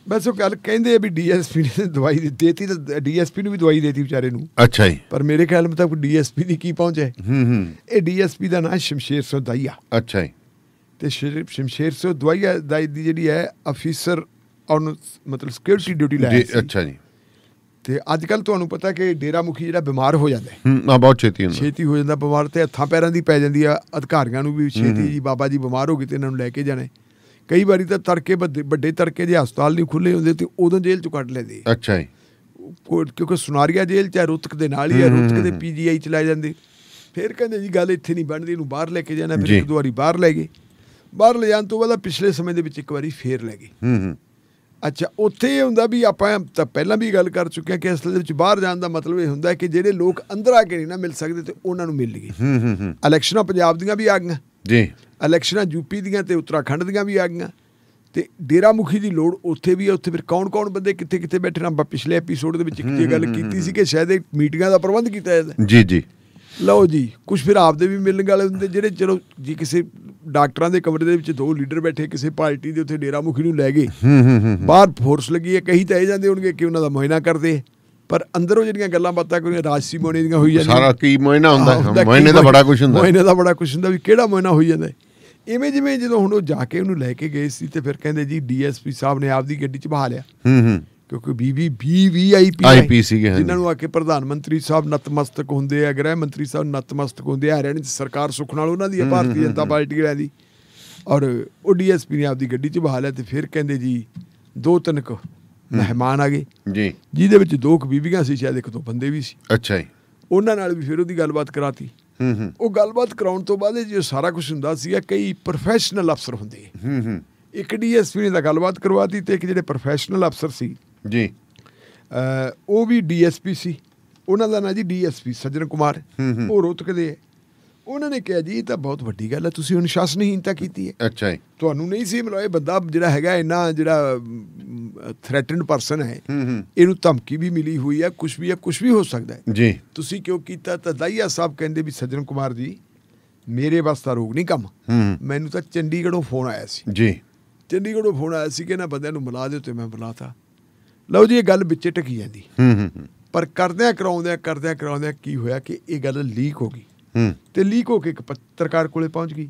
ਬਸ ਉਹ ਗੱਲ ਕਹਿੰਦੇ ਆ ਵੀ ਡੀਐਸਪੀ ਨੇ ਦਵਾਈ ਦਿੱਤੀ ਤੇ ਡੀਐਸਪੀ ਨੂੰ ਵੀ ਦਵਾਈ ਦਿੱਤੀ ਵਿਚਾਰੇ ਨੂੰ ਅੱਛਾ ਜੀ ਪਰ ਮੇਰੇ ਖਿਆਲ ਮੁਤਾਬਕ ਡੀਐਸਪੀ ਦੀ ਕੀ ਪਹੁੰਚ ਹੈ ਹੂੰ ਹੂੰ ਇਹ ਡੀਐਸਪੀ ਦਾ ਨਾਮ ਸ਼ਮਸ਼ੇਰ ਦਾਈਆ ਅੱਛਾ ਜੀ ਤੇ ਸ਼ਮਸ਼ੇਰ ਦਵਾਈਆ ਦਾ ਦੀ ਜਿਹੜੀ ਹੈ ਅਫੀਸਰ ਔਨ ਮਤਲਬ ਸਿਕਿਉਰਿਟੀ ਡਿਊਟੀ ਲਾਇਆ ਜੀ ਅੱਛਾ ਜੀ ਤੇ ਅੱਜ ਕੱਲ ਤੁਹਾਨੂੰ ਪਤਾ ਕਿ ਡੇਰਾ ਮੁਖੀ ਜਿਹੜਾ ਬਿਮਾਰ ਹੋ ਜਾਂਦਾ ਹੈ ਹਾਂ ਬਹੁਤ ਛੇਤੀ ਹੁੰਦਾ ਛੇਤੀ ਹੋ ਜਾਂਦਾ ਬਿਮਾਰ ਤੇ ਹੱਥਾਂ ਪੈਰਾਂ ਦੀ ਪੈ ਜਾਂਦੀ ਆ ਅਧਿਕਾਰੀਆਂ ਨੂੰ ਵੀ ਛੇਤੀ ਜੀ ਬਾਬਾ ਜੀ ਬਿਮਾਰ ਹੋ ਗਏ ਤੇ ਇਹਨਾਂ ਨੂੰ ਲੈ ਕੇ ਜਾਣਾ ਕਈ ਵਾਰੀ ਤਾਂ ਤੜਕੇ ਵੱਡੇ ਤੜਕੇ ਦੇ ਹਸਪਤਾਲ ਨਹੀਂ ਖੁੱਲੇ ਹੁੰਦੇ ਤੇ ਉਦੋਂ ਜੇਲ੍ਹ ਚੋਂ ਕੱਢ ਲੈਂਦੇ ਅੱਛਾ ਜੀ ਕਿਉਂਕਿ ਸੁਨਾਰੀਆ ਜੇਲ੍ਹ ਚਾਹ ਰੁਤਕ ਦੇ ਨਾਲ ਹੀ ਹੈ ਰੁਤਕ ਦੇ ਪੀਜੀਆਈ ਚ ਲੈ ਜਾਂਦੇ ਫਿਰ ਕਹਿੰਦੇ ਜੀ ਗੱਲ ਇੱਥੇ ਨਹੀਂ ਬਣਦੀ ਇਹਨੂੰ ਬਾਹਰ ਲੈ ਕੇ ਜਾਣਾ ਫਿਰ ਇੱਕ ਦੋ ਵਾਰੀ ਬਾਹਰ ਲੈ ਗਏ ਬਾਹਰ ਲੈ ਜਾਣ ਤੋਂ ਬਾਅਦ ਪਿਛਲੇ ਸਮੇਂ ਦੇ ਵਿੱਚ ਇੱਕ ਵਾਰੀ ਫੇਰ ਲੈ ਗਏ ਹੂੰ ਹੂੰ ਅੱਛਾ ਉੱਥੇ ਇਹ ਹੁੰਦਾ ਵੀ ਆਪਾਂ ਤਾਂ ਪਹਿਲਾਂ ਵੀ ਗੱਲ ਕਰ ਚੁੱਕੇ ਆ ਕਿ ਅਸਲ ਦੇ ਵਿੱਚ ਬਾਹਰ ਜਾਣ ਦਾ ਮਤਲਬ ਇਹ ਹੁੰਦਾ ਕਿ ਜਿਹੜੇ ਲੋਕ ਅੰਦਰ ਆ ਕੇ ਨਹੀਂ ਨਾ ਮਿਲ ਸਕਦੇ ਤੇ ਉਹਨਾਂ ਨੂੰ ਮਿਲ ਗਏ ਹੂੰ ਹੂੰ ਹੂੰ ਇਲੈਕਸ਼ਨਾਂ ਪੰਜਾਬ ਦੀਆਂ ਵੀ ਆ ਗਈਆਂ ਜੀ ਇਲੈਕਸ਼ਨਾਂ ਯੂਪੀ ਦੀਆਂ ਤੇ ਉੱਤਰਾਖੰਡ ਦੀਆਂ ਵੀ ਆ ਗਈਆਂ ਤੇ ਡੇਰਾ ਮੁਖੀ ਦੀ ਲੋੜ ਉੱਥੇ ਵੀ ਹੈ ਉੱਥੇ ਫਿਰ ਕੌਣ-ਕੌਣ ਬੰਦੇ ਕਿੱਥੇ-ਕਿੱਥੇ ਬੈਠੇ ਨਾ ਪਿਛਲੇ ਐਪੀਸੋਡ ਦੇ ਵਿੱਚ ਇੱਕ ਜੀ ਗੱਲ ਕੀਤੀ ਸੀ ਕਿ ਸ਼ਾਇਦ ਇਹ ਮੀਟਿੰਗਾਂ ਦਾ ਪ੍ਰਬੰਧ ਕੀਤਾ ਜਾਂਦਾ ਜੀ ਜੀ ਲਓ ਜੀ ਕੁਝ ਫਿਰ ਆਪਦੇ ਵੀ ਮਿਲਣ ਵਾਲੇ ਹੁੰਦੇ ਜਿਹੜੇ ਚਲੋ ਜੀ ਕਿਸੇ ਡਾਕਟਰਾਂ ਦੇ ਕਮਰੇ ਦੇ ਵਿੱਚ ਦੋ ਲੀਡਰ ਬੈਠੇ ਕਿਸੇ ਪਾਰਟੀ ਦੇ ਉੱਥੇ ਡੇਰਾ ਮੁਖੀ ਨੂੰ ਲੈ ਗਏ ਹੂੰ ਹੂੰ ਬਾਹਰ ਫੋਰਸ ਲੱਗੀ ਹੈ ਕਹੀ ਤਾਂ ਇਹ ਜਾਂਦੇ ਹੋਣਗੇ ਕਿ ਉਹਨਾਂ ਦਾ ਮੁਆਇਨਾ ਕਰਦੇ ਪਰ ਅੰਦਰੋਂ ਜਿਹੜੀਆਂ ਗੱਲਾਂ ਬਾਤਾਂ ਕੋਈ ਰਾਜਸੀ ਮੋਇਨੇ ਦੀਆਂ ਹੋਈ ਜਾਂਦੀਆਂ ਸਾਰਾ ਕੀ ਮੋਇਨਾ ਹੁੰਦਾ ਮੋਇਨੇ ਦਾ ਬੜਾ ਕੁਝ ਹੁੰਦਾ ਮੋਇਨੇ ਦਾ ਬੜਾ ਕੁਝ ਹੁੰਦਾ ਵੀ ਕਿਹੜਾ ਮੋਇਨਾ ਹੋਈ ਜਾਂਦਾ ਇਵੇਂ ਜਿਵੇਂ ਜਦੋਂ ਹੁਣ ਉਹ ਜਾ ਕੇ ਉਹਨੂੰ ਲੈ ਕੇ ਗਏ ਸੀ ਤੇ ਫਿਰ ਕਹਿੰਦੇ ਜੀ ਡੀਐਸਪੀ ਸਾਹਿਬ ਨੇ ਆਪਦੀ ਗੱਡੀ 'ਚ ਬਹਾ ਲਿਆ ਹੂੰ ਹੂੰ ਕਿਉਂਕਿ ਬੀਬੀ ਵੀ ਆਈਪੀ ਆਈਪੀ ਸੀਗੇ ਜਿਨ੍ਹਾਂ ਨੂੰ ਆ ਕੇ ਪ੍ਰਧਾਨ ਮੰਤਰੀ ਸਾਹਿਬ ਨਤਮਸਤਕ ਹੁੰਦੇ ਆ ਗ੍ਰਹਿ ਮੰਤਰੀ ਸਾਹਿਬ ਨਤਮਸਤਕ ਹੁੰਦੇ ਆ ਹਰਿਆਣੇ ਦੀ ਸਰਕਾਰ ਸੁਖ ਨਾਲ ਉਹਨਾਂ ਦੀ ਭਾਰਤੀ ਜਨਤਾ ਪਾਰਟੀ ਦੀ ਔਰ ਉਹ ਡੀਐਸਪੀ ਨੇ ਆਪਦੀ ਗੱਡੀ 'ਚ ਬਹਾ ਲਿਆ ਤੇ ਫਿਰ ਕਹਿੰਦੇ ਜੀ ਦੋ ਤਿੰਨ ਮਹਿਮਾਨ ਆ ਗਏ ਜੀ ਜਿਹਦੇ ਵਿੱਚ ਦੋ ਕੁ ਬੀਬੀਆਂ ਸੀ ਸ਼ਾਇਦ ਇੱਕ ਤੋਂ ਬੰਦੇ ਵੀ ਸੀ ਅੱਛਾ ਜੀ ਉਹਨਾਂ ਨਾਲ ਵੀ ਫਿਰ ਉਹਦੀ ਗੱਲਬਾਤ ਕਰਾਤੀ ਹੂੰ ਹੂੰ ਉਹ ਗੱਲਬਾਤ ਕਰਾਉਣ ਤੋਂ ਬਾਅਦ ਜੇ ਸਾਰਾ ਕੁਝ ਹੁੰਦਾ ਸੀਗਾ ਕਈ ਪ੍ਰੋਫੈਸ਼ਨਲ ਅਫਸਰ ਹੁੰਦੇ ਹੂੰ ਹੂੰ ਇੱਕ ਡੀਐਸਪੀ ਨੇ ਤਾਂ ਗੱਲਬਾਤ ਕਰਵਾਤੀ ਤੇ ਇੱਕ ਜਿਹੜੇ ਪ੍ਰੋਫੈਸ਼ਨਲ ਅਫਸਰ ਸੀ ਜੀ ਉਹ ਵੀ ਡੀਐਸਪੀ ਸੀ ਉਹਨਾਂ ਦਾ ਨਾਂ ਜੀ ਡੀਐਸਪੀ ਸਜਨ ਕੁਮਾਰ ਉਹ ਰੋਤਕ ਦੇ ਉਹਨਾਂ ਨੇ ਕਿਹਾ ਜੀ ਇਹ ਤਾਂ ਬਹੁਤ ਵੱਡੀ ਗੱਲ ਹੈ ਤੁਸੀਂ ਅਨੁਸ਼ਾਸਨਹੀਨਤਾ ਕੀਤੀ ਹੈ ਅੱਛਾ ਜੀ ਤੁਹਾਨੂੰ ਨਹੀਂ ਸੀ ਮਿਲਿਆ ਇਹ ਬੰਦਾ ਜਿਹੜਾ ਹੈਗਾ ਇੰਨਾ ਜਿਹੜਾ ਥ੍ਰੈਟਨਡ ਪਰਸਨ ਹੈ ਇਹਨੂੰ ਧਮਕੀ ਵੀ ਮਿਲੀ ਹੋਈ ਹੈ ਕੁਝ ਵੀ ਹੈ ਕੁਝ ਵੀ ਹੋ ਸਕਦਾ ਹੈ ਜੀ ਤੁਸੀਂ ਕਿਉਂ ਕੀਤਾ ਤਾਂ ਦਾਈਆ ਸਾਹਿਬ ਕਹਿੰਦੇ ਵੀ ਸੱਜਣ ਕੁਮਾਰ ਜੀ ਮੇਰੇ ਵੱਸ ਦਾ ਰੋਗ ਨਹੀਂ ਕੰਮ ਮੈਨੂੰ ਤਾਂ ਚੰਡੀਗੜ੍ਹੋਂ ਫੋਨ ਆਇਆ ਸੀ ਜੀ ਚੰਡੀਗੜ੍ਹੋਂ ਫੋਨ ਆਇਆ ਸੀ ਕਿ ਨਾ ਬੰਦਿਆਂ ਨੂੰ ਮਿਲਾ ਦਿਓ ਤੇ ਮੈਂ ਬੁਲਾਤਾ ਲਓ ਜੀ ਇਹ ਗੱਲ ਵਿੱਚੇ ਟਕੀ ਜਾਂਦੀ ਪਰ ਕਰਦਿਆਂ ਕਰਾਉਂਦਿਆਂ ਕਰਦਿਆਂ ਕਰਾਉਂਦਿਆਂ ਕੀ ਹੋਇਆ ਕਿ ਇਹ ਗੱਲ ਲੀਕ ਹੋ ਗਈ ਤੇ ਲੀਕ ਹੋ ਕੇ ਇੱਕ ਪੱਤਰਕਾਰ ਕੋਲੇ ਪਹੁੰਚ ਗਈ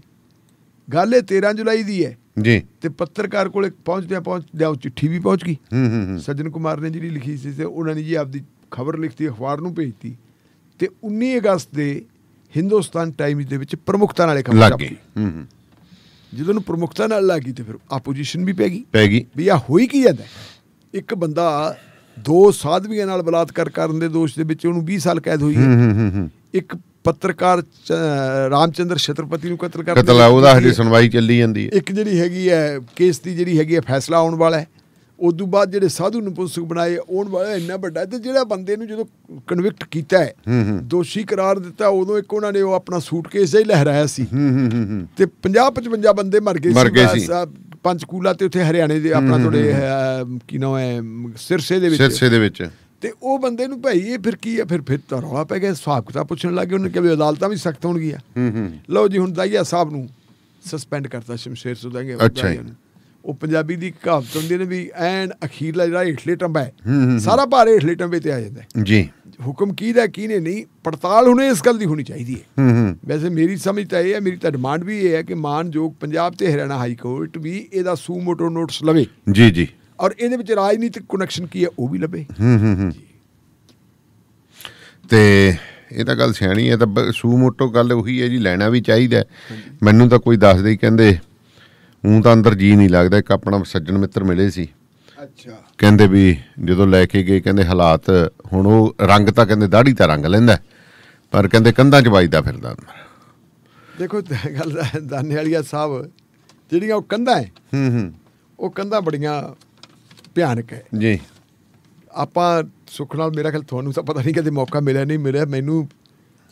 ਗੱਲ ਇਹ 13 ਜੁਲਾਈ ਦੀ ਹੈ ਜੀ ਤੇ ਪੱਤਰਕਾਰ ਕੋਲੇ ਪਹੁੰਚਦਿਆਂ ਪਹੁੰਚਦਿਆਂ ਉਹ ਚਿੱਠੀ ਵੀ ਪਹੁੰਚ ਗਈ ਹੂੰ ਹੂੰ ਸਜਨ ਕੁਮਾਰ ਨੇ ਜਿਹੜੀ ਲਿਖੀ ਸੀ ਤੇ ਉਹਨਾਂ ਨੇ ਜੀ ਆਪਦੀ ਖਬਰ ਲਿਖਤੀ ਅਖਬਾਰ ਨੂੰ ਭੇਜਤੀ ਤੇ 19 ਅਗਸਤ ਦੇ ਹਿੰਦੁਸਤਾਨ ਟਾਈਮਜ਼ ਦੇ ਵਿੱਚ ਪ੍ਰਮੁਖਤਾ ਨਾਲ ਖਬਰ ਲੱਗ ਗਈ ਹੂੰ ਹੂੰ ਜਦੋਂ ਨੂੰ ਪ੍ਰਮੁਖਤਾ ਨਾਲ ਲੱਗੀ ਤੇ ਫਿਰ ਆਪੋਜੀਸ਼ਨ ਵੀ ਪੈ ਗਈ ਪੈ ਗਈ ਵੀ ਆ ਹੋਈ ਕੀ ਜਾਂਦਾ ਇੱਕ ਬੰਦਾ ਦੋ ਸਾਧਵੀਆਂ ਨਾਲ ਬਲਾਤਕਾਰ ਕਰਨ ਦੇ ਦੋਸ਼ ਦੇ ਵਿੱਚ ਉਹਨੂੰ 20 ਸਾਲ ਕੈਦ ਹੋਈ ਹੈ ਇੱਕ ਪੱਤਰਕਾਰ ਰਾਮਚੰਦਰ ਛਤਰਪਤੀ ਨੂੰ ਕਤਲ ਕਰਦੇ ਕਤਲ ਉਹਦਾ ਹਜੇ ਸੁਣਵਾਈ ਚੱਲੀ ਜਾਂਦੀ ਹੈ ਇੱਕ ਜਿਹੜੀ ਹੈਗੀ ਹੈ ਕੇਸ ਦੀ ਜਿਹੜੀ ਹੈਗੀ ਹੈ ਫੈਸਲਾ ਆਉਣ ਵਾਲਾ ਹੈ ਉਸ ਤੋਂ ਬਾਅਦ ਜਿਹੜੇ ਸਾਧੂ ਨਪੁੰਸਕ ਬਣਾਏ ਆਉਣ ਵਾਲਾ ਇੰਨਾ ਵੱਡਾ ਤੇ ਜਿਹੜਾ ਬੰਦੇ ਨੂੰ ਜਦੋਂ ਕਨਵਿਕਟ ਕੀਤਾ ਹੈ ਦੋਸ਼ੀ ਕਰਾਰ ਦਿੱਤਾ ਉਦੋਂ ਇੱਕ ਉਹਨਾਂ ਨੇ ਉਹ ਆਪਣਾ ਸੂਟਕੇਸ ਹੀ ਲਹਿਰਾਇਆ ਸੀ ਤੇ 50 55 ਬੰਦੇ ਮਰ ਗਏ ਸੀ ਪੰਚਕੂਲਾ ਤੇ ਉੱਥੇ ਹਰਿਆਣੇ ਦੇ ਆਪਣਾ ਤੁਹਾਡੇ ਕੀ ਨਾਮ ਹੈ ਸਿਰਸੇ ਦੇ ਵਿੱਚ ਸਿਰਸੇ ਦੇ ਵਿੱਚ ਤੇ ਉਹ ਬੰਦੇ ਨੂੰ ਭਾਈ ਇਹ ਫਿਰ ਕੀ ਆ ਫਿਰ ਫਿਰ ਤਾਂ ਰੌਲਾ ਪੈ ਗਿਆ ਹਿਸਾਬ ਕਿਤਾਬ ਪੁੱਛਣ ਲੱਗੇ ਉਹਨੇ ਕਿਹਾ ਵੀ ਅਦਾਲਤਾਂ ਵੀ ਸਖਤ ਹੋਣਗੀਆਂ ਹੂੰ ਹੂੰ ਲਓ ਜੀ ਹੁਣ ਦਾਈਆ ਸਾਹਿਬ ਨੂੰ ਸਸਪੈਂਡ ਕਰਤਾ ਸ਼ਮਸ਼ੇਰ ਸੁਦਾਂਗੇ ਅੱਛਾ ਉਹ ਪੰਜਾਬੀ ਦੀ ਕਹਾਵਤ ਹੁੰਦੀ ਨੇ ਵੀ ਐਨ ਅਖੀਰਲਾ ਜਿਹੜਾ ਹੇਠਲੇ ਟੰਬਾ ਹੈ ਸਾਰਾ ਭਾਰ ਹੇਠਲੇ ਟੰਬੇ ਤੇ ਆ ਜਾਂਦਾ ਜੀ ਹੁਕਮ ਕੀ ਦਾ ਕੀ ਨੇ ਨਹੀਂ ਪੜਤਾਲ ਹੁਣੇ ਇਸ ਗੱਲ ਦੀ ਹੋਣੀ ਚਾਹੀਦੀ ਹੈ ਵੈਸੇ ਮੇਰੀ ਸਮਝ ਤਾਂ ਇਹ ਹੈ ਮੇਰੀ ਤਾਂ ਡਿਮਾਂਡ ਵੀ ਇਹ ਹੈ ਕਿ ਮਾਨਯੋਗ ਪੰਜਾਬ ਤੇ ਹਰਿਆਣਾ ਹਾਈ ਕੋਰਟ ਵੀ ਇਹਦਾ ਸੂ ਮੋਟੋ ਨੋਟਿਸ ਲਵੇ ਜੀ ਜੀ ਔਰ ਇਹਦੇ ਵਿੱਚ ਰਾਜਨੀਤਿਕ ਕਨੈਕਸ਼ਨ ਕੀ ਹੈ ਉਹ ਵੀ ਲੱਭੇ ਹੂੰ ਹੂੰ ਜੀ ਤੇ ਇਹ ਤਾਂ ਗੱਲ ਸਿਆਣੀ ਹੈ ਤਾਂ ਸੂ ਮੋਟੋ ਗੱਲ ਉਹੀ ਹੈ ਜੀ ਲੈਣਾ ਵੀ ਚਾਹੀਦਾ ਮੈਨੂੰ ਤਾਂ ਕੋਈ ਦੱਸਦੇ ਦੇ ਕਹਿੰਦੇ ਉਹ ਤਾਂ ਅੰਦਰ ਜੀ ਨਹੀਂ ਲੱਗਦਾ ਇੱਕ ਆਪਣਾ ਸੱਜਣ ਮਿੱਤਰ ਮਿਲੇ ਸੀ ਅੱਛਾ ਕਹਿੰਦੇ ਵੀ ਜਦੋਂ ਲੈ ਕੇ ਗਏ ਕਹਿੰਦੇ ਹਾਲਾਤ ਹੁਣ ਉਹ ਰੰਗ ਤਾਂ ਕਹਿੰਦੇ ਦਾੜੀ ਤਾਂ ਰੰਗ ਲੈਂਦਾ ਪਰ ਕਹਿੰਦੇ ਕੰਧਾਂ 'ਚ ਵੱਜਦਾ ਫਿਰਦਾ ਦੇਖੋ ਗੱਲ ਦਾਨੇ ਵਾਲੀਆ ਸਾਹਿਬ ਜਿਹੜੀਆਂ ਉਹ ਕੰਧਾਂ ਹੈ ਹੂੰ ਹੂੰ ਉਹ ਕੰਧਾਂ ਬੜੀਆਂ ਭਿਆਨਕ ਹੈ ਜੀ ਆਪਾਂ ਸੁਖ ਨਾਲ ਮੇਰਾ ਖਿਆਲ ਤੁਹਾਨੂੰ ਤਾਂ ਪਤਾ ਨਹੀਂ ਕਦੇ ਮੌਕਾ ਮਿਲਿਆ ਨਹੀਂ ਮਿਲਿਆ ਮੈਨੂੰ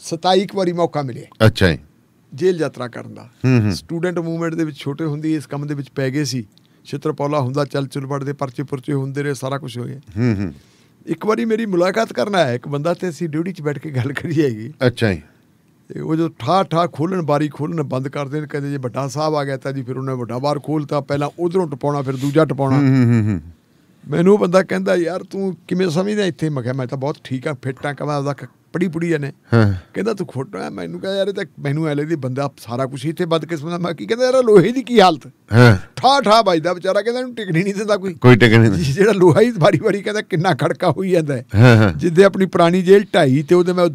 27 ਵਾਰੀ ਮੌਕਾ ਮਿਲਿਆ ਅੱਛਾ ਜੀ ਜੇਲ੍ਹ ਯਾਤਰਾ ਕਰਨ ਦਾ ਸਟੂਡੈਂਟ ਮੂਵਮੈਂਟ ਦੇ ਵਿੱਚ ਛੋਟੇ ਹੁੰਦੀ ਇਸ ਕੰਮ ਦੇ ਵਿੱਚ ਪੈ ਗਏ ਸੀ ਪੌਲਾ ਹੁੰਦਾ ਚਲ ਚੁਲਵੜ ਦੇ ਪਰਚੇ ਪਰਚੇ ਹੁੰਦੇ ਰਹੇ ਸਾਰਾ ਕੁਝ ਹੋਇਆ ਹੂੰ ਹੂੰ ਇੱਕ ਵਾਰੀ ਮੇਰੀ ਮੁਲਾਕਾਤ ਕਰਨਾ ਹੈ ਇੱਕ ਬੰਦਾ ਤੇ ਅਸੀਂ ਡਿਊਟੀ 'ਚ ਬੈਠ ਕੇ ਗੱਲ ਕਰੀ ਹੈਗੀ ਅੱਛਾ ਜੀ ਤੇ ਉਹ ਜੋ ਠਾ ਠਾ ਖੋਲਣ ਬਾਰੀ ਖੋਲਣ ਬੰਦ ਕਰ ਦੇਣ ਕਹਿੰਦੇ ਜੇ ਵੱਡਾ ਸਾਹਿਬ ਆ ਗਿਆ ਤਾਂ ਜੀ ਫਿਰ ਉਹਨੇ ਵੱਡਾ ਬਾਰ ਖੋਲਤਾ ਪਹਿਲਾਂ ਉਧਰੋਂ ਟਪਾਉਣਾ ਫਿਰ ਦੂਜਾ ਟਪਾਉਣਾ ਹੂੰ ਹੂੰ ਹੂੰ ਮੈਨੂੰ ਬੰਦਾ ਕਹਿੰਦਾ ਯਾਰ ਤੂੰ ਕਿਵੇਂ ਸਮਝਦਾ ਇੱਥੇ ਮੈਂ ਕਿਹਾ ਮੈਂ ਤਾਂ ਬਹੁਤ ਠੀਕ ਆ ਫਿੱਟ ਆ ਕਮਾ ਆਪਦਾ ਪੜੀ ਪੜੀ ਜਾਨੇ ਕਹਿੰਦਾ ਤੂੰ ਖੋਟਾ ਹੈ ਮੈਨੂੰ ਕਹਿੰਦਾ ਯਾਰ ਇਹ ਤਾਂ ਮੈਨੂੰ ਐਲੇ ਦੀ ਬੰਦਾ ਸਾਰਾ ਕੁਝ ਇੱਥੇ ਬਦ ਕਿਸਮ ਦਾ ਮੈਂ ਕੀ ਕਹਿੰਦਾ ਯਾਰ ਲੋਹੇ ਦੀ ਕੀ ਹਾਲਤ ਹਾਂ ਠਾ ਠਾ ਵੱਜਦਾ ਵਿਚਾਰਾ ਕਹਿੰਦਾ ਇਹਨੂੰ ਟਿਕਣੀ ਨਹੀਂ ਦਿੰਦਾ ਕੋਈ ਕੋਈ ਟਿਕਣੀ ਨਹੀਂ ਜਿਹੜਾ ਲੋਹਾ ਹੀ ਵਾਰੀ ਵਾਰੀ ਕਹਿੰਦਾ ਕਿੰਨਾ ਖੜਕਾ ਹੋਈ ਜਾਂਦਾ ਹਾਂ ਜਿੱਦੇ ਆਪਣੀ ਪੁਰਾਣੀ ਜੇਲ ਢਾਈ ਤੇ ਉਹਦੇ ਮੈਂ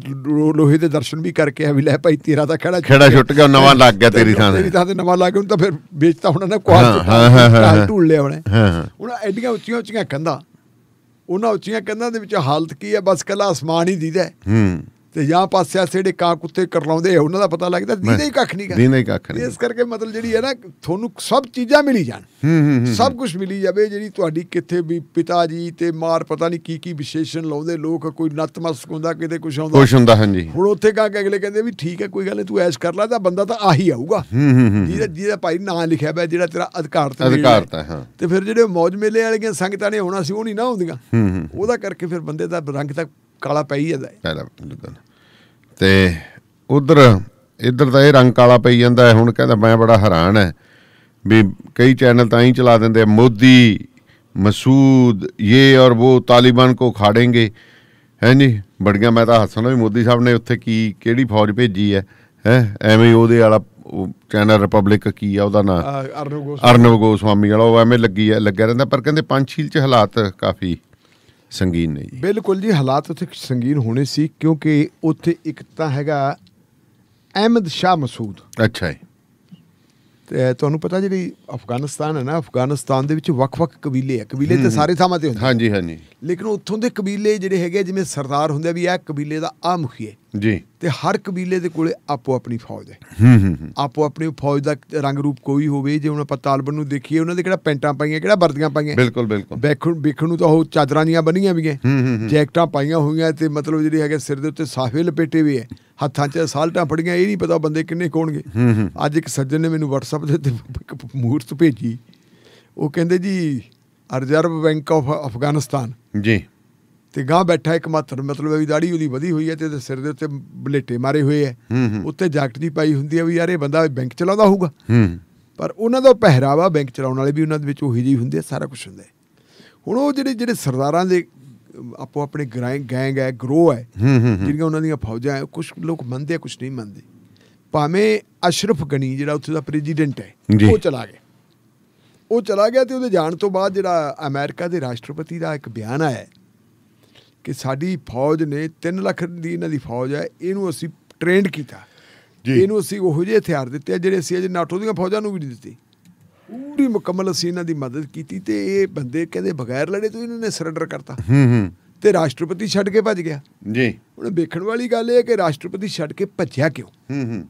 ਲੋਹੇ ਦੇ ਦਰਸ਼ਨ ਵੀ ਕਰਕੇ ਆ ਵੀ ਲੈ ਭਾਈ ਤੇਰਾ ਤਾਂ ਖੜਾ ਖੜਾ ਛੁੱਟ ਗਿਆ ਨਵਾਂ ਲੱਗ ਗਿਆ ਤੇਰੀ ਥਾਂ ਤੇ ਤੇਰੀ ਥਾਂ ਤੇ ਨਵਾਂ ਲੱਗ ਗਿਆ ਤਾਂ ਫਿਰ ਵੇਚਤਾ ਹਾਂ ਹਾਂ ਕੁਆਲ ਟੂਲ ਲਿਆ ਉਹਨੇ ਹਾਂ ਐਡੀਆਂ ਉੱਚੀਆਂ ਉੱਚੀਆਂ ਕੰਧਾਂ ਉਹਨਾਂ ਉੱਚੀਆਂ ਕੰਧਾਂ ਦੇ ਵਿੱਚ ਹਾਲਤ ਕੀ ਹੈ ਬਸ ਕੱਲਾ ਅਸਮਾਨ ਹੀ ਦੀਦਾ ਹੂੰ ਤੇ ਜਾਂ ਪਾਸਿਆ ਜਿਹੜੇ ਕਾਂ ਕੁੱਤੇ ਕਰਲਾਉਂਦੇ ਉਹਨਾਂ ਦਾ ਪਤਾ ਲੱਗਦਾ ਦੀਨੇ ਹੀ ਕੱਖ ਨਹੀਂ ਦੀਨੇ ਹੀ ਕੱਖ ਨਹੀਂ ਇਸ ਕਰਕੇ ਮਤਲਬ ਜਿਹੜੀ ਹੈ ਨਾ ਤੁਹਾਨੂੰ ਸਭ ਚੀਜ਼ਾਂ ਮਿਲੀ ਜਾਣ ਹੂੰ ਹੂੰ ਸਭ ਕੁਝ ਮਿਲੀ ਜਾਵੇ ਜਿਹੜੀ ਤੁਹਾਡੀ ਕਿੱਥੇ ਵੀ ਪਿਤਾ ਜੀ ਤੇ ਮਾਰ ਪਤਾ ਨਹੀਂ ਕੀ ਕੀ ਵਿਸ਼ੇਸ਼ਣ ਲਾਉਂਦੇ ਲੋਕ ਕੋਈ ਨਤਮਸਕ ਹੁੰਦਾ ਕਿਤੇ ਕੁਝ ਆਉਂਦਾ ਕੁਝ ਹੁੰਦਾ ਹਾਂਜੀ ਹੁਣ ਉੱਥੇ ਕਾ ਕੇ ਅਗਲੇ ਕਹਿੰਦੇ ਵੀ ਠੀਕ ਹੈ ਕੋਈ ਗੱਲ ਨਹੀਂ ਤੂੰ ਐਸ਼ ਕਰ ਲੈ ਤਾਂ ਬੰਦਾ ਤਾਂ ਆਹੀ ਆਊਗਾ ਜਿਹਦਾ ਜਿਹਦਾ ਭਾਈ ਨਾਂ ਲਿਖਿਆ ਹੋਇਆ ਜਿਹੜਾ ਤੇਰਾ ਅਧਿਕਾਰ ਤੇ ਅਧਿਕਾਰ ਤਾਂ ਹਾਂ ਤੇ ਫਿਰ ਜਿਹੜੇ ਮੌਜ ਮੇਲੇ ਵਾਲੀਆਂ ਸੰਗਤਾਂ ਨੇ ਹੋਣਾ ਸੀ ਉਹ ਨਹੀਂ ਨਾ ਹੁੰਦੀਆਂ ਉਹਦਾ ਕਰਕੇ ਫਿਰ ਬੰਦੇ ਦਾ ਰੰਗ ਤੱਕ ਕਾਲਾ ਪਈ ਜਾਂਦਾ ਕਾਲਾ ਬਿਲਕੁਲ ਤੇ ਉਧਰ ਇੱਧਰ ਤਾਂ ਇਹ ਰੰਗ ਕਾਲਾ ਪਈ ਜਾਂਦਾ ਹੈ ਹੁਣ ਕਹਿੰਦਾ ਮੈਂ ਬੜਾ ਹੈਰਾਨ ਹੈ ਵੀ ਕਈ ਚੈਨਲ ਤਾਂ ਹੀ ਚਲਾ ਦਿੰਦੇ ਮੋਦੀ ਮਸੂਦ ਇਹ ਔਰ ਉਹ ਤਾਲਿਬਾਨ ਕੋ ਖਾੜेंगे ਹੈ ਜੀ ਬੜੀਆਂ ਮੈਂ ਤਾਂ ਹੱਸਣਾ ਵੀ ਮੋਦੀ ਸਾਹਿਬ ਨੇ ਉੱਥੇ ਕੀ ਕਿਹੜੀ ਫੌਜ ਭੇਜੀ ਹੈ ਹੈ ਐਵੇਂ ਉਹਦੇ ਵਾਲਾ ਚੈਨਲ ਰਿਪਬਲਿਕ ਕੀ ਆ ਉਹਦਾ ਨਾਮ ਅਰਨਵ ਗੋਸਵਾਮੀ ਵਾਲਾ ਉਹ ਐਵੇਂ ਲੱਗੀ ਹੈ ਲੱਗਿਆ ਰਹਿੰਦਾ ਪਰ ਕਹਿੰਦੇ ਪੰਛੀਲ ਚ ਹਾਲਾਤ ਕਾਫੀ ਸੰਗੀਨ ਨੇ ਜੀ ਬਿਲਕੁਲ ਜੀ ਹਾਲਾਤ ਉੱਥੇ ਸੰਗੀਨ ਹੋਣੇ ਸੀ ਕਿਉਂਕਿ ਉੱਥੇ ਇੱਕ ਤਾਂ ਹੈਗਾ ਅਹਿਮਦ ਸ਼ਾ ਮਸੂਦ ਅੱਛਾ ਜੀ ਤੇ ਤੁਹਾਨੂੰ ਪਤਾ ਜਿਹੜੀ ਅਫਗਾਨਿਸਤਾਨ ਹੈ ਨਾ ਅਫਗਾਨਿਸਤਾਨ ਦੇ ਵਿੱਚ ਵੱਖ-ਵੱਖ ਕਬੀਲੇ ਆ ਕਬੀਲੇ ਤੇ ਸਾਰੇ ਥਾਵਾਂ ਤੇ ਹੁੰਦੇ ਹਾਂਜੀ ਹਾਂਜੀ ਲੇਕਿਨ ਉੱਥੋਂ ਦੇ ਕਬੀਲੇ ਜਿਹੜੇ ਹੈਗੇ ਜਿਵੇਂ ਸਰਦਾਰ ਹੁੰਦੇ ਵੀ ਇਹ ਕਬੀਲੇ ਦਾ ਆ ਮੁਖੀ ਹੈ ਜੀ ਤੇ ਹਰ ਕਬੀਲੇ ਦੇ ਕੋਲੇ ਆਪੋ ਆਪਣੀ ਫੌਜ ਹੈ ਹੂੰ ਹੂੰ ਆਪੋ ਆਪਣੀ ਫੌਜ ਦਾ ਰੰਗ ਰੂਪ ਕੋਈ ਹੋਵੇ ਜੇ ਹੁਣ ਆਪਾਂ ਤਾਲਬਨ ਨੂੰ ਦੇਖੀਏ ਉਹਨਾਂ ਦੇ ਕਿਹੜਾ ਪੈਂਟਾਂ ਪਾਈਆਂ ਕਿਹੜਾ ਵਰਦੀਆਂ ਪਾਈਆਂ ਬਿਲਕੁਲ ਬਿਲਕੁਲ ਵੇਖਣ ਵੇਖਣ ਨੂੰ ਤਾਂ ਉਹ ਚਾਦਰਾਂ ਜੀਆਂ ਬੰਨੀਆਂ ਵੀ ਹੂੰ ਜੈਕਟਾਂ ਪਾਈਆਂ ਹੋਈਆਂ ਤੇ ਮਤਲਬ ਜਿਹੜੇ ਹੈਗੇ ਸਿਰ ਦੇ ਉੱਤੇ ਸਾਫੇ ਲਪੇਟੇ ਵੀ ਹੈ ਹੱਥਾਂ 'ਚ ਸਾਲਟਾਂ ਫੜੀਆਂ ਇਹ ਨਹੀਂ ਪਤਾ ਬੰਦੇ ਕਿੰਨੇ ਕੋਣਗੇ ਅੱਜ ਇੱਕ ਸੱਜਣ ਨੇ ਮੈਨੂੰ WhatsApp ਦੇ ਉੱਤੇ ਇੱਕ ਮੂਰਤ ਭੇਜੀ ਉਹ ਕਹਿੰਦੇ ਜੀ ਰਿਜ਼ਰਵ ਬੈਂਕ ਆਫ ਅਫਗਾਨਿਸਤਾਨ ਜੀ ਤੇ ਗਾਂ ਬੈਠਾ ਇੱਕ ਮਾਤਰ ਮਤਲਬ ਵੀ ਦਾੜੀ ਉਹਦੀ ਵਧੀ ਹੋਈ ਹੈ ਤੇ ਸਿਰ ਦੇ ਉੱਤੇ ਬਲੇਟੇ ਮਾਰੇ ਹੋਏ ਐ ਉੱਤੇ ਜੈਕਟ ਦੀ ਪਾਈ ਹੁੰਦੀ ਹੈ ਵੀ ਯਾਰ ਇਹ ਬੰਦਾ ਬੈਂਕ ਚਲਾਉਂਦਾ ਹੋਊਗਾ ਪਰ ਉਹਨਾਂ ਦਾ ਪਹਿਰਾਵਾ ਬੈਂਕ ਚਲਾਉਣ ਵਾਲੇ ਵੀ ਉਹਨਾਂ ਦੇ ਵਿੱਚ ਉਹੀ ਜਿਹੀ ਹੁੰਦੀ ਆ ਸਾਰਾ ਕੁਝ ਹੁੰਦਾ ਹੈ ਹੁਣ ਉਹ ਜਿਹੜੇ ਜਿਹੜੇ ਸਰਦਾਰਾਂ ਦੇ ਆਪੋ ਆਪਣੇ ਗੈਂਗ ਹੈ ਗਰੋ ਹੈ ਜਿਹੜੀਆਂ ਉਹਨਾਂ ਦੀਆਂ ਫੌਜਾਂ ਹੈ ਕੁਝ ਲੋਕ ਮੰਨਦੇ ਕੁਝ ਨਹੀਂ ਮੰਨਦੇ ਭਾਵੇਂ ਅਸ਼ਰਫ ਗਣੀ ਜਿਹੜਾ ਉੱਥੇ ਦਾ ਪ੍ਰੈਜ਼ੀਡੈਂਟ ਹੈ ਉਹ ਚਲਾ ਗਿਆ ਉਹ ਚਲਾ ਗਿਆ ਤੇ ਉਹਦੇ ਜਾਣ ਤੋਂ ਬਾਅਦ ਜਿਹੜਾ ਅਮਰੀਕਾ ਦੇ ਰਾਸ਼ਟਰਪਤੀ ਦਾ ਇੱਕ ਬਿਆਨ ਆਇਆ ਕਿ ਸਾਡੀ ਫੌਜ ਨੇ 3 ਲੱਖ ਦੀ ਇਹਨਾਂ ਦੀ ਫੌਜ ਹੈ ਇਹਨੂੰ ਅਸੀਂ ਟ੍ਰੇਨਡ ਕੀਤਾ ਜੀ ਇਹਨੂੰ ਅਸੀਂ ਉਹੋ ਜਿਹੇ ਹਥਿਆਰ ਦਿੱਤੇ ਜਿਹੜੇ ਅਸੀਂ ਅਜੇ ਨਾਟੋ ਦੀਆਂ ਫੌਜਾਂ ਨੂੰ ਵੀ ਨਹੀਂ ਦਿੱਤੇ ਪੂਰੀ ਮੁਕੰਮਲ ਅਸੀਂ ਇਹਨਾਂ ਦੀ ਮਦਦ ਕੀਤੀ ਤੇ ਇਹ ਬੰਦੇ ਕਹਿੰਦੇ ਬਗੈਰ ਲੜੇ ਤੋਂ ਇਹਨਾਂ ਨੇ ਸਰੈਂਡਰ ਕਰਤਾ ਹੂੰ ਹੂੰ ਤੇ ਰਾਸ਼ਟਰਪਤੀ ਛੱਡ ਕੇ ਭੱਜ ਗਿਆ ਜੀ ਹੁਣ ਵੇਖਣ ਵਾਲੀ ਗੱਲ ਇਹ ਹੈ ਕਿ ਰਾਸ਼ਟਰਪਤੀ ਛੱਡ ਕੇ ਭੱਜਿਆ ਕਿਉਂ ਹੂੰ ਹੂੰ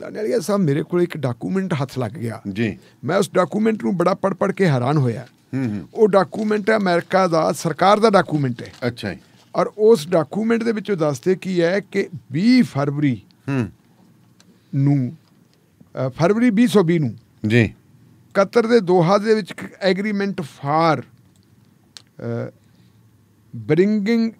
ਦਾਨਿਆਲੀਆ ਸਾਹਿਬ ਮੇਰੇ ਕੋਲ ਇੱਕ ਡਾਕੂਮੈਂਟ ਹੱਥ ਲੱਗ ਗਿਆ ਜੀ ਮੈਂ ਉਸ ਡਾਕੂਮੈਂਟ ਨੂੰ ਬੜਾ ਪੜ ਪੜ ਕੇ ਹੈਰਾਨ ਹੋਇਆ ਉਹ ਡਾਕੂਮੈਂਟ ਹੈ ਅਮਰੀਕਾ ਦਾ ਸਰਕਾਰ ਦਾ ਡਾਕੂਮੈਂਟ ਹੈ ਅੱਛਾ ਜੀ ਔਰ ਉਸ ਡਾਕੂਮੈਂਟ ਦੇ ਵਿੱਚੋਂ ਦੱਸਦੇ ਕੀ ਹੈ ਕਿ 20 ਫਰਵਰੀ ਹੂੰ ਨੂੰ ਫਰਵਰੀ 2020 ਨੂੰ ਜੀ ਕਤਰ ਦੇ ਦੋਹਾ ਦੇ ਵਿੱਚ agreement for bringing